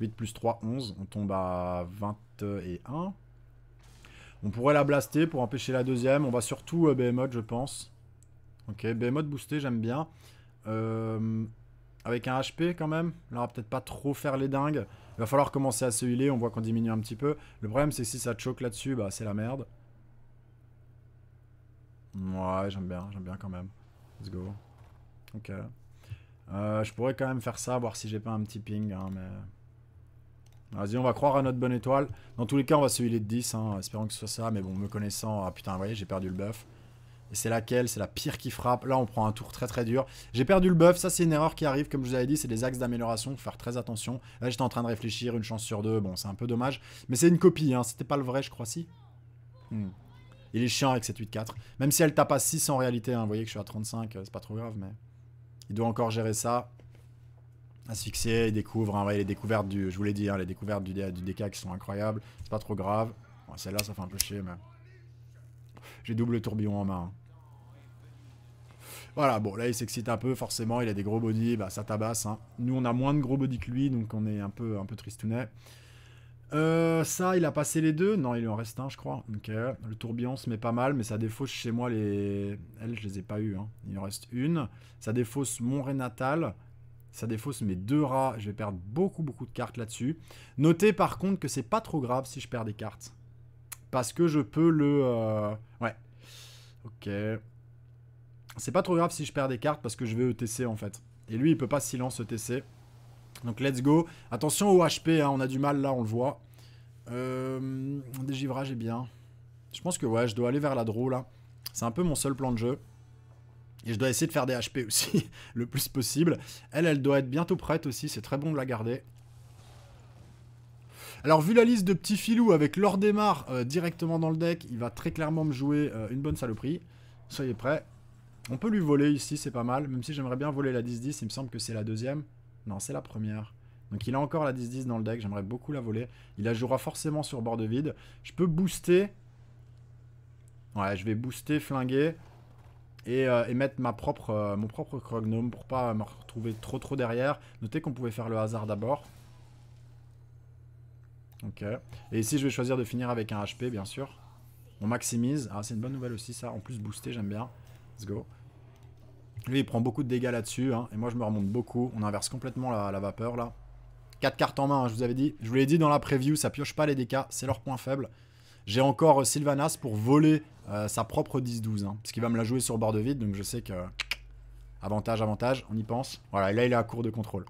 8 plus 3, 11. On tombe à 21. On pourrait la blaster pour empêcher la deuxième. On va surtout euh, je pense. Ok, BMOD boosté, j'aime bien. Euh avec un HP quand même. Là, on va peut-être pas trop faire les dingues. Il va falloir commencer à se healer. On voit qu'on diminue un petit peu. Le problème, c'est que si ça choque là-dessus, bah c'est la merde. Ouais, j'aime bien, j'aime bien quand même. Let's go. Ok. Euh, je pourrais quand même faire ça, voir si j'ai pas un petit ping, hein, mais... Vas-y, on va croire à notre bonne étoile. Dans tous les cas, on va se healer de 10, hein, espérons que ce soit ça. Mais bon, me connaissant... Ah putain, vous voyez, j'ai perdu le buff. Et c'est laquelle C'est la pire qui frappe. Là, on prend un tour très très dur. J'ai perdu le buff. Ça, c'est une erreur qui arrive. Comme je vous avais dit, c'est des axes d'amélioration. Faut Faire très attention. Là, j'étais en train de réfléchir. Une chance sur deux. Bon, c'est un peu dommage. Mais c'est une copie. Hein. C'était pas le vrai, je crois, si. Hmm. Il est chiant avec cette 8-4. Même si elle tape à 6 en réalité. Hein. Vous voyez que je suis à 35. Euh, c'est pas trop grave, mais. Il doit encore gérer ça. Asphyxié, il découvre. Hein. Ouais, les découvertes du. Je vous l'ai les découvertes du, du DK qui sont incroyables. C'est pas trop grave. Bon, Celle-là, ça fait un peu chier, mais. J'ai double tourbillon en main. Hein. Voilà, bon, là, il s'excite un peu, forcément, il a des gros body, bah, ça tabasse. Hein. Nous, on a moins de gros body que lui, donc on est un peu, un peu tristounet. Euh, ça, il a passé les deux Non, il en reste un, je crois. Ok, le tourbillon se met pas mal, mais ça défausse chez moi les... Elles, je les ai pas eues, hein. il en reste une. Ça défausse mon rénatal, ça défausse mes deux rats, je vais perdre beaucoup, beaucoup de cartes là-dessus. Notez, par contre, que c'est pas trop grave si je perds des cartes parce que je peux le... Euh, ouais. Ok. C'est pas trop grave si je perds des cartes parce que je vais ETC en fait. Et lui, il peut pas silence ETC. Donc let's go. Attention au HP, hein, on a du mal là, on le voit. Euh, dégivrage est bien. Je pense que ouais, je dois aller vers la draw là. C'est un peu mon seul plan de jeu. Et je dois essayer de faire des HP aussi, le plus possible. Elle, elle doit être bientôt prête aussi, c'est très bon de la garder. Alors, vu la liste de petits filous avec leur démarre euh, directement dans le deck, il va très clairement me jouer euh, une bonne saloperie. Soyez prêts. On peut lui voler ici, c'est pas mal. Même si j'aimerais bien voler la 10-10, il me semble que c'est la deuxième. Non, c'est la première. Donc il a encore la 10-10 dans le deck, j'aimerais beaucoup la voler. Il la jouera forcément sur bord de vide. Je peux booster. Ouais, je vais booster, flinguer. Et, euh, mettre ma propre, mon propre Crognome pour pas me retrouver trop trop derrière. Notez qu'on pouvait faire le hasard d'abord. Ok. Et ici, je vais choisir de finir avec un HP, bien sûr. On maximise. Ah, c'est une bonne nouvelle aussi, ça. En plus, booster, j'aime bien. Let's go. Lui, il prend beaucoup de dégâts là-dessus. Hein. et moi, je me remonte beaucoup. On inverse complètement la, vapeur, là. 4 cartes en main, hein, je vous avais dit. Je vous l'ai dit dans la preview, ça pioche pas les dégâts. C'est leur point faible. J'ai encore euh, Sylvanas pour voler euh, sa propre 10-12. Hein. parce qu'il va me la jouer sur bord de vide. Donc, je sais que... Avantage, avantage, on y pense. Voilà, et là, il est à court de contrôle.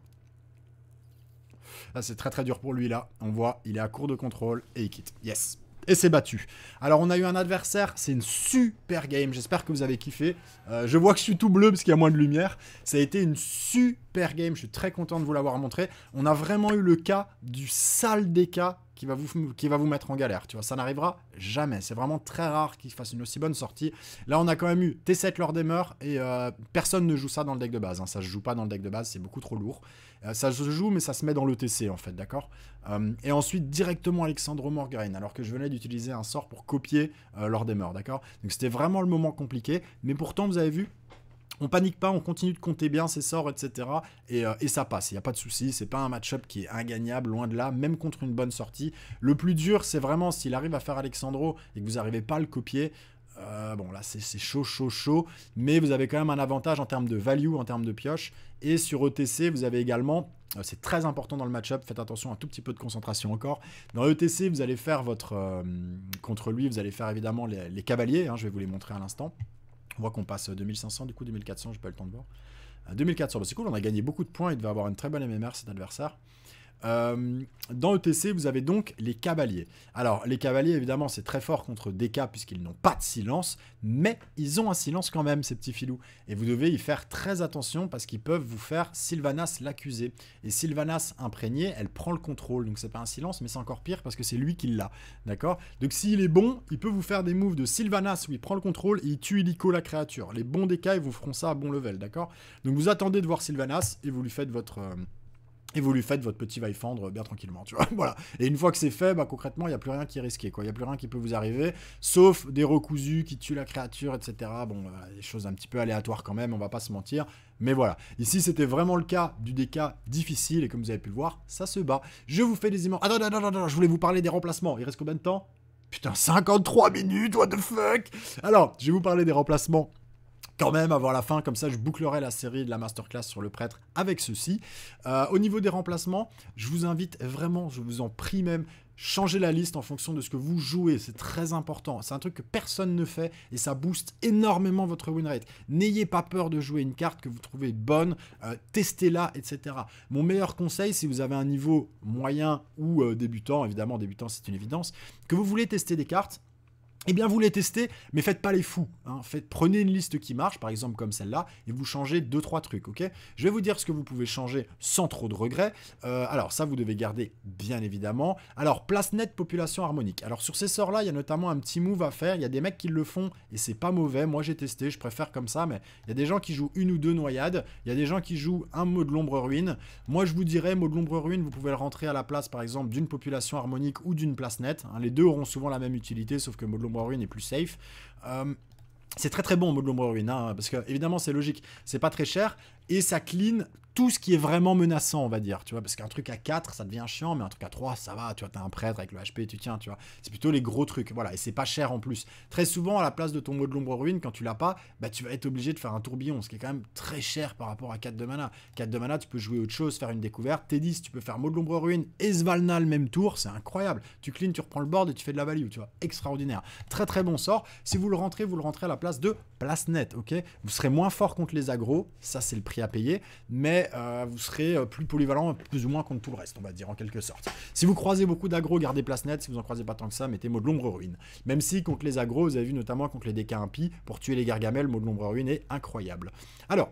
Là, ah, c'est très très dur pour lui, là. On voit, il est à court de contrôle et il quitte. Yes et c'est battu. Alors on a eu un adversaire, c'est une super game, j'espère que vous avez kiffé. Euh, je vois que je suis tout bleu parce qu'il y a moins de lumière. Ça a été une super game, je suis très content de vous l'avoir montré. On a vraiment eu le cas du sale des cas qui va vous, qui va vous mettre en galère. Tu vois, ça n'arrivera jamais. C'est vraiment très rare qu'il fasse une aussi bonne sortie. Là, on a quand même eu T7 Lord Hammer et euh, personne ne joue ça dans le deck de base. Hein. Ça se joue pas dans le deck de base, c'est beaucoup trop lourd. Euh, ça se joue, mais ça se met dans le TC en fait, d'accord euh, Et ensuite, directement Alexandre morgane alors que je venais d'utiliser un sort pour copier Lord Hammer, d'accord Donc c'était vraiment le moment compliqué. Mais pourtant, vous avez vu, on panique pas, on continue de compter bien ses sorts, etc. Euh, et, ça passe, il n'y a pas de souci, c'est pas un match-up qui est ingagnable, loin de là, même contre une bonne sortie. Le plus dur, c'est vraiment s'il arrive à faire Alexandro et que vous n'arrivez pas à le copier. Euh, bon là c'est chaud chaud chaud mais vous avez quand même un avantage en termes de value en termes de pioche et sur ETC vous avez également euh, c'est très important dans le match-up faites attention un tout petit peu de concentration encore dans ETC vous allez faire votre contre lui vous allez faire évidemment les, cavaliers hein, je vais vous les montrer à l'instant on voit qu'on passe 2500, du coup 2400, n'ai pas eu le temps de voir. 2400, euh, bah, c'est cool, on a gagné beaucoup de points, il devait avoir une très bonne MMR cet adversaire. Euh, dans ETC, vous avez donc les cavaliers. Alors, les cavaliers, évidemment, c'est très fort contre DK puisqu'ils n'ont pas de silence, mais ils ont un silence quand même, ces petits filous. Et vous devez y faire très attention parce qu'ils peuvent vous faire Sylvanas l'accuser. Et Sylvanas imprégnée, elle prend le contrôle. Donc, c'est pas un silence, mais c'est encore pire parce que c'est lui qui l'a. D'accord Donc, s'il est bon, il peut vous faire des moves de Sylvanas où il prend le contrôle et il tue illico la créature. Les bons DK, ils vous feront ça à bon level. D'accord Donc, vous attendez de voir Sylvanas et vous lui faites votre. Euh, et vous lui faites votre petit vaille-fendre euh, bien tranquillement, tu vois. voilà. Et une fois que c'est fait, bah, concrètement, il n'y a plus rien qui est risqué, quoi. Il n'y a plus rien qui peut vous arriver, sauf des recousus qui tuent la créature, etc. Bon, euh, des choses un petit peu aléatoires quand même, on va pas se mentir. Mais voilà, ici c'était vraiment le cas du DK difficile, et comme vous avez pu le voir, ça se bat. Je vous fais des immenses. attends, ah, non, non, je voulais vous parler des remplacements. Il reste combien de temps Putain, 53 minutes, what the fuck Alors, je vais vous parler des remplacements quand même avoir la fin, comme ça je bouclerai la série de la masterclass sur le prêtre avec ceci. Euh, au niveau des remplacements, je vous invite vraiment, je vous en prie même, Changez la liste en fonction de ce que vous jouez, c'est très important. C'est un truc que personne ne fait et ça booste énormément votre win rate. N'ayez pas peur de jouer une carte que vous trouvez bonne, euh, testez-la, etc. Mon meilleur conseil, si vous avez un niveau moyen ou euh, débutant, évidemment débutant c'est une évidence, que vous voulez tester des cartes, eh bien, vous les testez, mais faites pas les fous. Hein. prenez une liste qui marche, par exemple comme celle-là, et vous changez 2-3 trucs, ok Je vais vous dire ce que vous pouvez changer sans trop de regrets. Euh, alors ça, vous devez garder, bien évidemment. Alors, place nette, population harmonique. Alors sur ces sorts-là, il y a notamment un petit move à faire. Il y a des mecs qui le font, et c'est pas mauvais. Moi, j'ai testé, je préfère comme ça, mais il y a des gens qui jouent une ou deux noyades. Il y a des gens qui jouent un mot de l'ombre ruine. Moi, je vous dirais, mot de l'ombre ruine, vous pouvez le rentrer à la place, par exemple, d'une population harmonique ou d'une place nette. Hein. Les deux auront souvent la même utilité, sauf que mot de l'ombre l'ombre est plus safe. Euh, c'est très très bon en mode l'ombre ruine, hein, parce que évidemment c'est logique, c'est pas très cher, et ça clean tout ce qui est vraiment menaçant, on va dire, tu vois, parce qu'un truc à 4, ça devient chiant, mais un truc à 3, ça va, tu vois, un prêtre avec le HP, tu tiens, tu vois. C'est plutôt les gros trucs, voilà, et c'est pas cher en plus. Très souvent, à la place de ton mot de l'ombre ruine, quand tu l'as pas, bah tu vas être obligé de faire un tourbillon, ce qui est quand même très cher par rapport à 4 de mana. 4 de mana, tu peux jouer autre chose, faire une découverte, T10, tu peux faire mot de l'ombre ruine et le même tour, c'est incroyable. Tu clean, tu reprends le board et tu fais de la value, tu vois, extraordinaire. Très très bon sort. Si vous le rentrez, vous le rentrez à la place de place net, ok Vous serez moins fort contre les agros, ça c'est le prix à payer, mais euh, vous serez euh, plus polyvalent, plus ou moins contre tout le reste, on va dire en quelque sorte. Si vous croisez beaucoup d'agro, gardez place nette. Si vous en croisez pas tant que ça, mettez mot de l'ombre ruine. Même si contre les agros, vous avez vu notamment contre les DK impies, pour tuer les gargamels mot de l'ombre ruine est incroyable. Alors,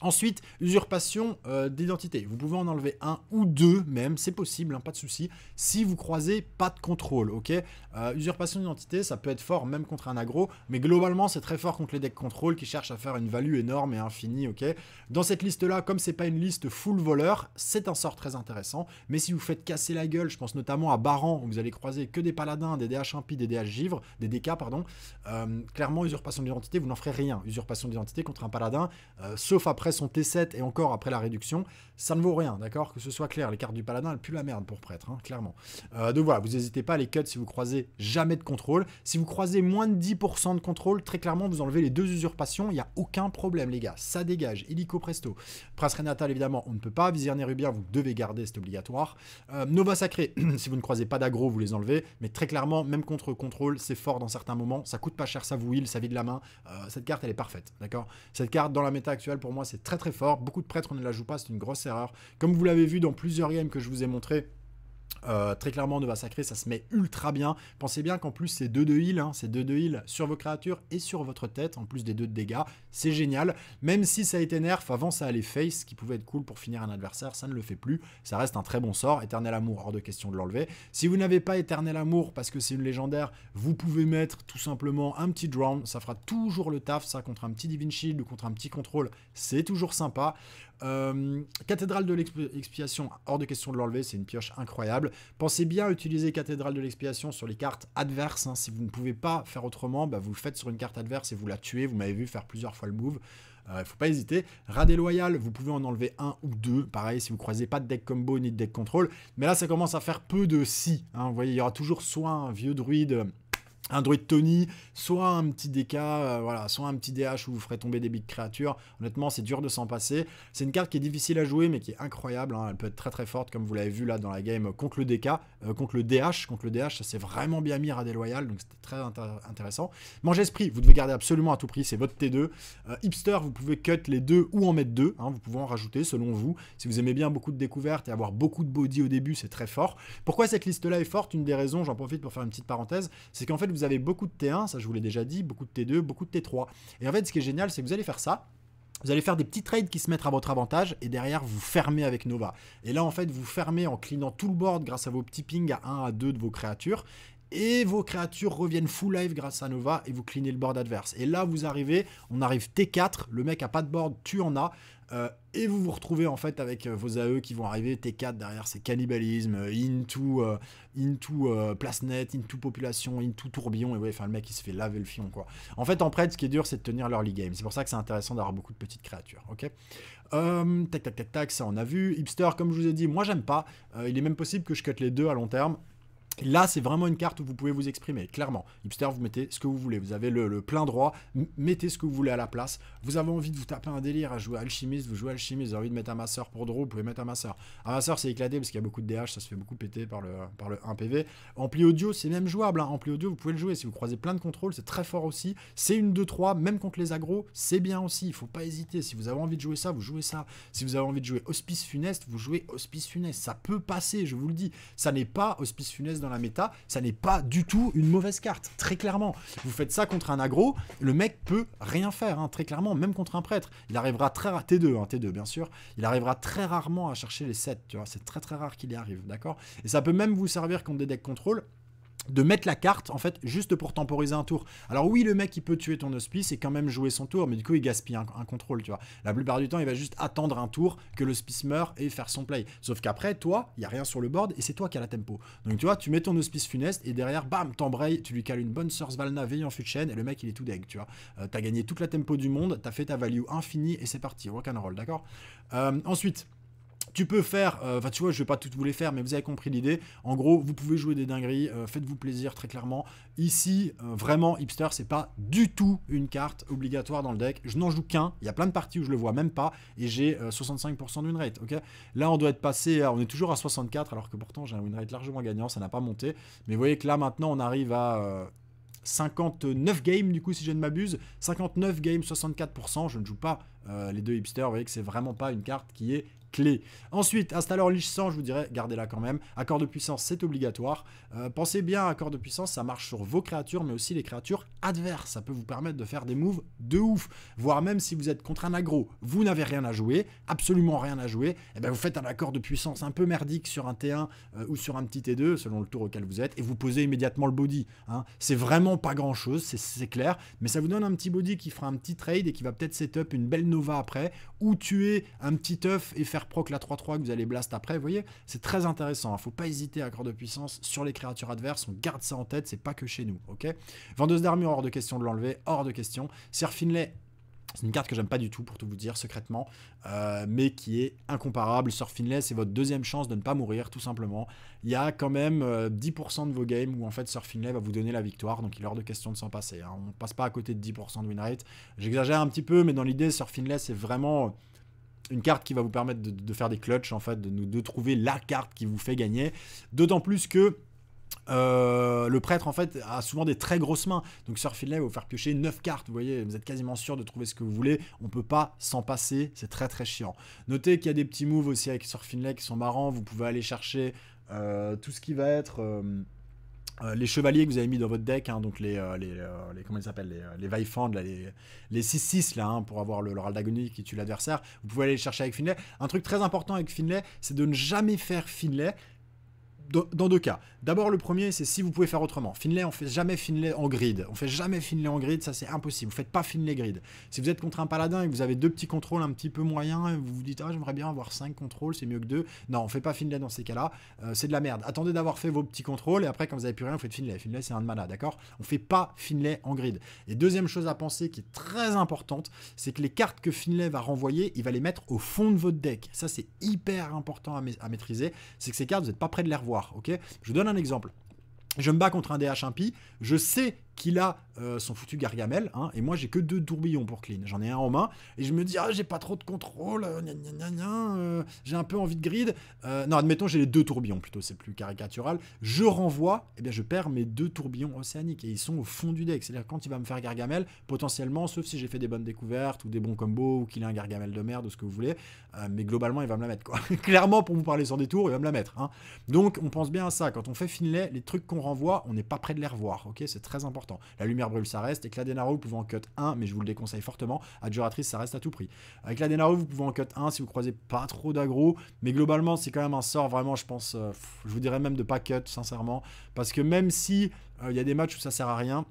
Ensuite, usurpation euh, d'identité. Vous pouvez en enlever un ou deux même, c'est possible, hein, pas de souci. Si vous croisez, pas de contrôle, ok euh, Usurpation d'identité, ça peut être fort même contre un aggro, mais globalement c'est très fort contre les decks contrôle qui cherchent à faire une value énorme et infinie, ok Dans cette liste-là, comme c'est pas une liste full voleur, c'est un sort très intéressant, mais si vous faites casser la gueule, je pense notamment à Baran, où vous allez croiser que des paladins, des DH impies, des DH givres, des DK, pardon, euh, clairement usurpation d'identité, vous n'en ferez rien. Usurpation d'identité contre un paladin, sauf après son T7 et encore après la réduction, ça ne vaut rien, d'accord Que ce soit clair, les cartes du paladin, elles puent la merde pour prêtre, hein, clairement. Euh, donc voilà, vous n'hésitez pas à les cuts si vous croisez jamais de contrôle. Si vous croisez moins de 10% de contrôle, très clairement, vous enlevez les deux usurpations, il n'y a aucun problème, les gars. Ça dégage, hélico presto. Prince Renatal, évidemment, on ne peut pas. Vizir Nerubien, vous devez garder, c'est obligatoire. Euh, Nova Sacré, si vous ne croisez pas d'aggro, vous les enlevez. Mais très clairement, même contre contrôle, c'est fort dans certains moments. Ça coûte pas cher, ça vous heal, ça vide la main. Euh, cette carte, elle est parfaite, d'accord Cette carte, dans la méta actuelle, pour moi, c'est très très fort. Beaucoup de prêtres ne la jouent pas, c'est une grosse erreur. Comme vous l'avez vu dans plusieurs games que je vous ai montré, euh, très clairement, va Sacré, ça se met ultra bien. Pensez bien qu'en plus, c'est 2 de heal, hein. c'est 2 de heal sur vos créatures et sur votre tête, en plus des deux de dégâts. C'est génial. Même si ça a été nerf, avant ça allait face, qui pouvait être cool pour finir un adversaire, ça ne le fait plus. Ça reste un très bon sort. Éternel amour, hors de question de l'enlever. Si vous n'avez pas éternel amour parce que c'est une légendaire, vous pouvez mettre tout simplement un petit drone Ça fera toujours le taf, ça, contre un petit Divine Shield ou contre un petit contrôle. C'est toujours sympa. Euh, cathédrale de l'expiation, hors de question de l'enlever, c'est une pioche incroyable. Pensez bien à utiliser cathédrale de l'expiation sur les cartes adverses. Hein. Si vous ne pouvez pas faire autrement, bah, vous le faites sur une carte adverse et vous la tuez. Vous m'avez vu faire plusieurs fois le move. Il euh, ne faut pas hésiter. Radé loyal, vous pouvez en enlever un ou deux. Pareil, si vous croisez pas de deck combo ni de deck contrôle. Mais là, ça commence à faire peu de si. Hein. Vous voyez, il y aura toujours soit un vieux druide un druide Tony, soit un petit DK, euh, voilà, soit un petit DH où vous ferez tomber des big créatures. Honnêtement, c'est dur de s'en passer. C'est une carte qui est difficile à jouer, mais qui est incroyable. Hein. Elle peut être très très forte, comme vous l'avez vu là dans la game contre le DK, euh, contre le DH, contre le DH, ça s'est vraiment bien mis à des donc c'était très intéressant. Mange esprit, vous devez garder absolument à tout prix, c'est votre T2. Euh, hipster, vous pouvez cut les deux ou en mettre deux, hein. vous pouvez en rajouter selon vous. Si vous aimez bien beaucoup de découvertes et avoir beaucoup de body au début, c'est très fort. Pourquoi cette liste-là est forte Une des raisons, j'en profite pour faire une petite parenthèse, c'est qu'en fait vous vous avez beaucoup de T1, ça je vous l'ai déjà dit, beaucoup de T2, beaucoup de T3. Et en fait, ce qui est génial, c'est que vous allez faire ça. Vous allez faire des petits trades qui se mettent à votre avantage et derrière vous fermez avec Nova. Et là en fait vous fermez en clinant tout le board grâce à vos petits pings à 1 à 2 de vos créatures et vos créatures reviennent full life grâce à Nova et vous cleanez le board adverse. Et là, vous arrivez, on arrive T4, le mec a pas de board, tu en as. Euh, et vous vous retrouvez en fait avec euh, vos AE qui vont arriver T4 derrière c'est cannibalisme euh, into place into into population into tourbillon et ouais enfin le mec il se fait laver le fion quoi en fait en prête ce qui est dur c'est de tenir l'early game c'est pour ça que c'est intéressant d'avoir beaucoup de petites créatures ok tac tac tac tac ça on a vu hipster comme je vous ai dit moi j'aime pas il est même possible que je cut les deux à long terme Là, c'est vraiment une carte où vous pouvez vous exprimer, clairement. Hipster, vous mettez ce que vous voulez. Vous avez le, plein droit, mettez ce que vous voulez à la place. Vous avez envie de vous taper un délire à jouer alchimiste, vous jouez alchimiste. Vous avez envie de mettre un masseur pour draw, vous pouvez mettre un masseur. Un masseur, c'est éclaté parce qu'il y a beaucoup de DH, ça se fait beaucoup péter par le, par le 1PV. Ampli audio, c'est même jouable. Hein. Ampli audio, vous pouvez le jouer. Si vous croisez plein de contrôles, c'est très fort aussi. C'est une 2-3, même contre les agros, c'est bien aussi. Il faut pas hésiter. Si vous avez envie de jouer ça, vous jouez ça. Si vous avez envie de jouer hospice funeste, vous jouez hospice funeste. Ça peut passer, je vous le dis. Ça n'est pas hospice funeste la méta, ça n'est pas du tout une mauvaise carte, très clairement. Vous faites ça contre un aggro, le mec peut rien faire, hein, très clairement, même contre un prêtre. Il arrivera très rarement, T2, hein, T2 bien sûr, il arrivera très rarement à chercher les 7, tu vois, c'est très très rare qu'il y arrive, d'accord Et ça peut même vous servir contre des decks contrôle, de mettre la carte, en fait, juste pour temporiser un tour. Alors oui, le mec, il peut tuer ton hospice et quand même jouer son tour, mais du coup, il gaspille un, contrôle, tu vois. La plupart du temps, il va juste attendre un tour que l'hospice meurt et faire son play. Sauf qu'après, toi, il n'y a rien sur le board et c'est toi qui as la tempo. Donc tu vois, tu mets ton hospice funeste et derrière, bam, t'embrayes, tu lui cales une bonne Source Valna veillant fut chaîne et le mec, il est tout deg, tu vois. Euh, t'as gagné toute la tempo du monde, t'as fait ta value infinie et c'est parti, rock and roll, d'accord euh, Ensuite... Tu peux faire, euh, enfin tu vois, je vais pas tout vous les faire, mais vous avez compris l'idée. En gros, vous pouvez jouer des dingueries, euh, faites-vous plaisir très clairement. Ici, euh, vraiment, hipster, c'est pas du tout une carte obligatoire dans le deck. Je n'en joue qu'un. Il y a plein de parties où je le vois même pas et j'ai 65% d'une rate. Ok. Là, on doit être passé, on est toujours à 64 alors que pourtant j'ai un win rate largement gagnant, ça n'a pas monté. Mais vous voyez que là maintenant, on arrive à 59 games du coup si je ne m'abuse, 59 games 64%, je ne joue pas les deux hipsters, vous voyez que c'est vraiment pas une carte qui est clé. Ensuite, installeur Lich 100, je vous dirais, gardez-la quand même. Accord de puissance, c'est obligatoire. Euh, pensez bien à accord de puissance, ça marche sur vos créatures, mais aussi les créatures adverses. Ça peut vous permettre de faire des moves de ouf. Voire même si vous êtes contre un aggro, vous n'avez rien à jouer, absolument rien à jouer, et eh bien vous faites un accord de puissance un peu merdique sur un T1 euh, ou sur un petit T2, selon le tour auquel vous êtes, et vous posez immédiatement le body. Hein. C'est vraiment pas grand-chose, c'est clair, mais ça vous donne un petit body qui fera un petit trade et qui va peut-être setup une belle Nova après, ou tuer un petit œuf et faire proc la 3-3 que vous allez blast après. Vous voyez, c'est très intéressant. ne hein. Faut pas hésiter à corps de puissance sur les créatures adverses. On garde ça en tête, c'est pas que chez nous, ok Vendeuse d'armure, hors de question de l'enlever, hors de question. Sir Finlay, c'est une carte que j'aime pas du tout, pour tout vous dire, secrètement, euh, mais qui est incomparable. Sir Finlay, c'est votre deuxième chance de ne pas mourir, tout simplement. Il y a quand même 10% euh, de vos games où, en fait, Sur Finlay va vous donner la victoire, donc il est hors de question de s'en passer. On hein. On passe pas à côté de 10% de winrate J'exagère un petit peu, mais dans l'idée, Sir Finlay, c'est vraiment une carte qui va vous permettre de, faire des clutches, en fait, de, de trouver la carte qui vous fait gagner. D'autant plus que... Euh, le prêtre en fait a souvent des très grosses mains. Donc Sir Finlay va vous faire piocher 9 cartes. Vous voyez, vous êtes quasiment sûr de trouver ce que vous voulez. On ne peut pas s'en passer. C'est très très chiant. Notez qu'il y a des petits moves aussi avec Sir Finlay qui sont marrants. Vous pouvez aller chercher euh, tout ce qui va être. Euh, euh, les chevaliers que vous avez mis dans votre deck, hein, donc les, euh, euh, les, comment ils s'appellent, les, les les, 6-6 là, hein, pour avoir le, d'agonie qui tue l'adversaire, vous pouvez aller les chercher avec Finlay. Un truc très important avec Finlay, c'est de ne jamais faire Finlay, dans deux cas. D'abord, le premier, c'est si vous pouvez faire autrement. Finlay, on fait jamais Finlay en grid. On fait jamais Finlay en grid, ça c'est impossible. Vous faites pas Finlay grid. Si vous êtes contre un paladin et que vous avez deux petits contrôles un petit peu moyens, vous vous dites ah j'aimerais bien avoir cinq contrôles, c'est mieux que deux. Non, on fait pas Finlay dans ces cas-là. Euh, c'est de la merde. Attendez d'avoir fait vos petits contrôles et après quand vous n'avez plus rien, vous faites Finlay. Finlay c'est un de mana, d'accord On fait pas Finlay en grid. Et deuxième chose à penser qui est très importante, c'est que les cartes que Finlay va renvoyer, il va les mettre au fond de votre deck. Ça c'est hyper important à, maîtriser. C'est que ces cartes vous n'êtes pas près de les revoir. Ok Je donne un exemple. Je me bats contre un dh 1 je sais qu'il a euh, son foutu Gargamel, hein, et moi j'ai que deux tourbillons pour clean, j'en ai un en main, et je me dis, ah j'ai pas trop de contrôle, euh, euh, j'ai un peu envie de grid, non admettons j'ai les deux tourbillons plutôt, c'est plus caricatural, je renvoie, et eh bien je perds mes deux tourbillons océaniques, et ils sont au fond du deck, c'est-à-dire quand il va me faire Gargamel, potentiellement, sauf si j'ai fait des bonnes découvertes, ou des bons combos, ou qu'il a un Gargamel de merde, ou ce que vous voulez, mais globalement il va me la mettre, quoi. Clairement, pour vous parler sans détour, il va me la mettre. Hein. Donc on pense bien à ça, quand on fait Finlay, les trucs qu'on renvoie, on n'est pas prêt de les revoir, ok, c'est très important. La lumière brûle, ça reste. la d'énaro, vous pouvez en cut 1, mais je vous le déconseille fortement. Adjuratrice, ça reste à tout prix. Avec la d'énaro, vous pouvez en cut 1 si vous croisez pas trop d'aggro. Mais globalement, c'est quand même un sort vraiment, je pense, euh, je vous dirais même de pas cut, sincèrement. Parce que même si euh, il y a des matchs où ça sert à rien,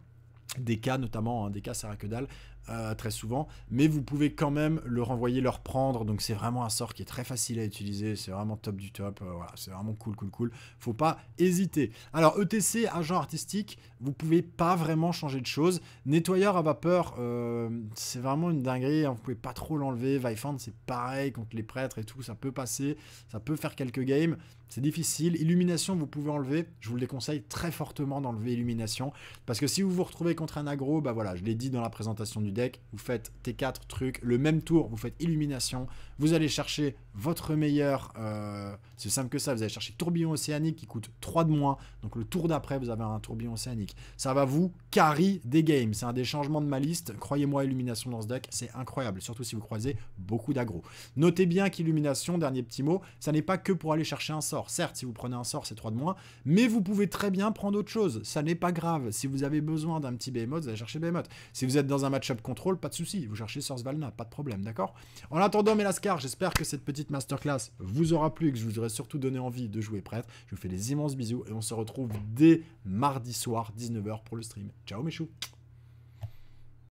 des cas notamment, hein, des cas sert à que dalle, euh, très souvent, mais vous pouvez quand même le renvoyer, leur prendre. Donc c'est vraiment un sort qui est très facile à utiliser, c'est vraiment top du top. Euh, c'est vraiment cool, cool, cool. Faut pas hésiter. Alors ETC, agent artistique, vous pouvez pas vraiment changer de choses. Nettoyeur à vapeur, euh, c'est vraiment une dinguerie. Hein. vous pouvez pas trop l'enlever. Vifand, c'est pareil contre les prêtres et tout, ça peut passer, ça peut faire quelques games. C'est difficile. Illumination, vous pouvez enlever. Je vous le déconseille très fortement d'enlever illumination parce que si vous vous retrouvez contre un agro bah voilà, je l'ai dit dans la présentation du deck, vous faites tes 4 trucs, le même tour, vous faites illumination, vous allez chercher votre meilleur... Euh, c'est simple que ça. Vous allez chercher tourbillon océanique qui coûte 3 de moins. Donc le tour d'après, vous avez un tourbillon océanique. Ça va vous carry des games. C'est un des changements de ma liste. Croyez-moi, illumination dans ce deck, c'est incroyable. Surtout si vous croisez beaucoup d'aggro. Notez bien qu'illumination, dernier petit mot, ça n'est pas que pour aller chercher un sort. Certes, si vous prenez un sort, c'est 3 de moins. Mais vous pouvez très bien prendre autre chose. Ça n'est pas grave. Si vous avez besoin d'un petit Behemoth, vous allez chercher Behemoth. Si vous êtes dans un match-up contrôle, pas de souci. Vous cherchez Source Valna, pas de problème, d'accord En attendant, Melascar, j'espère que cette petite masterclass vous aura plu et que je vous surtout donner envie de jouer prêtre. Je vous fais des immenses bisous et on se retrouve dès mardi soir, 19h, pour le stream. Ciao mes choux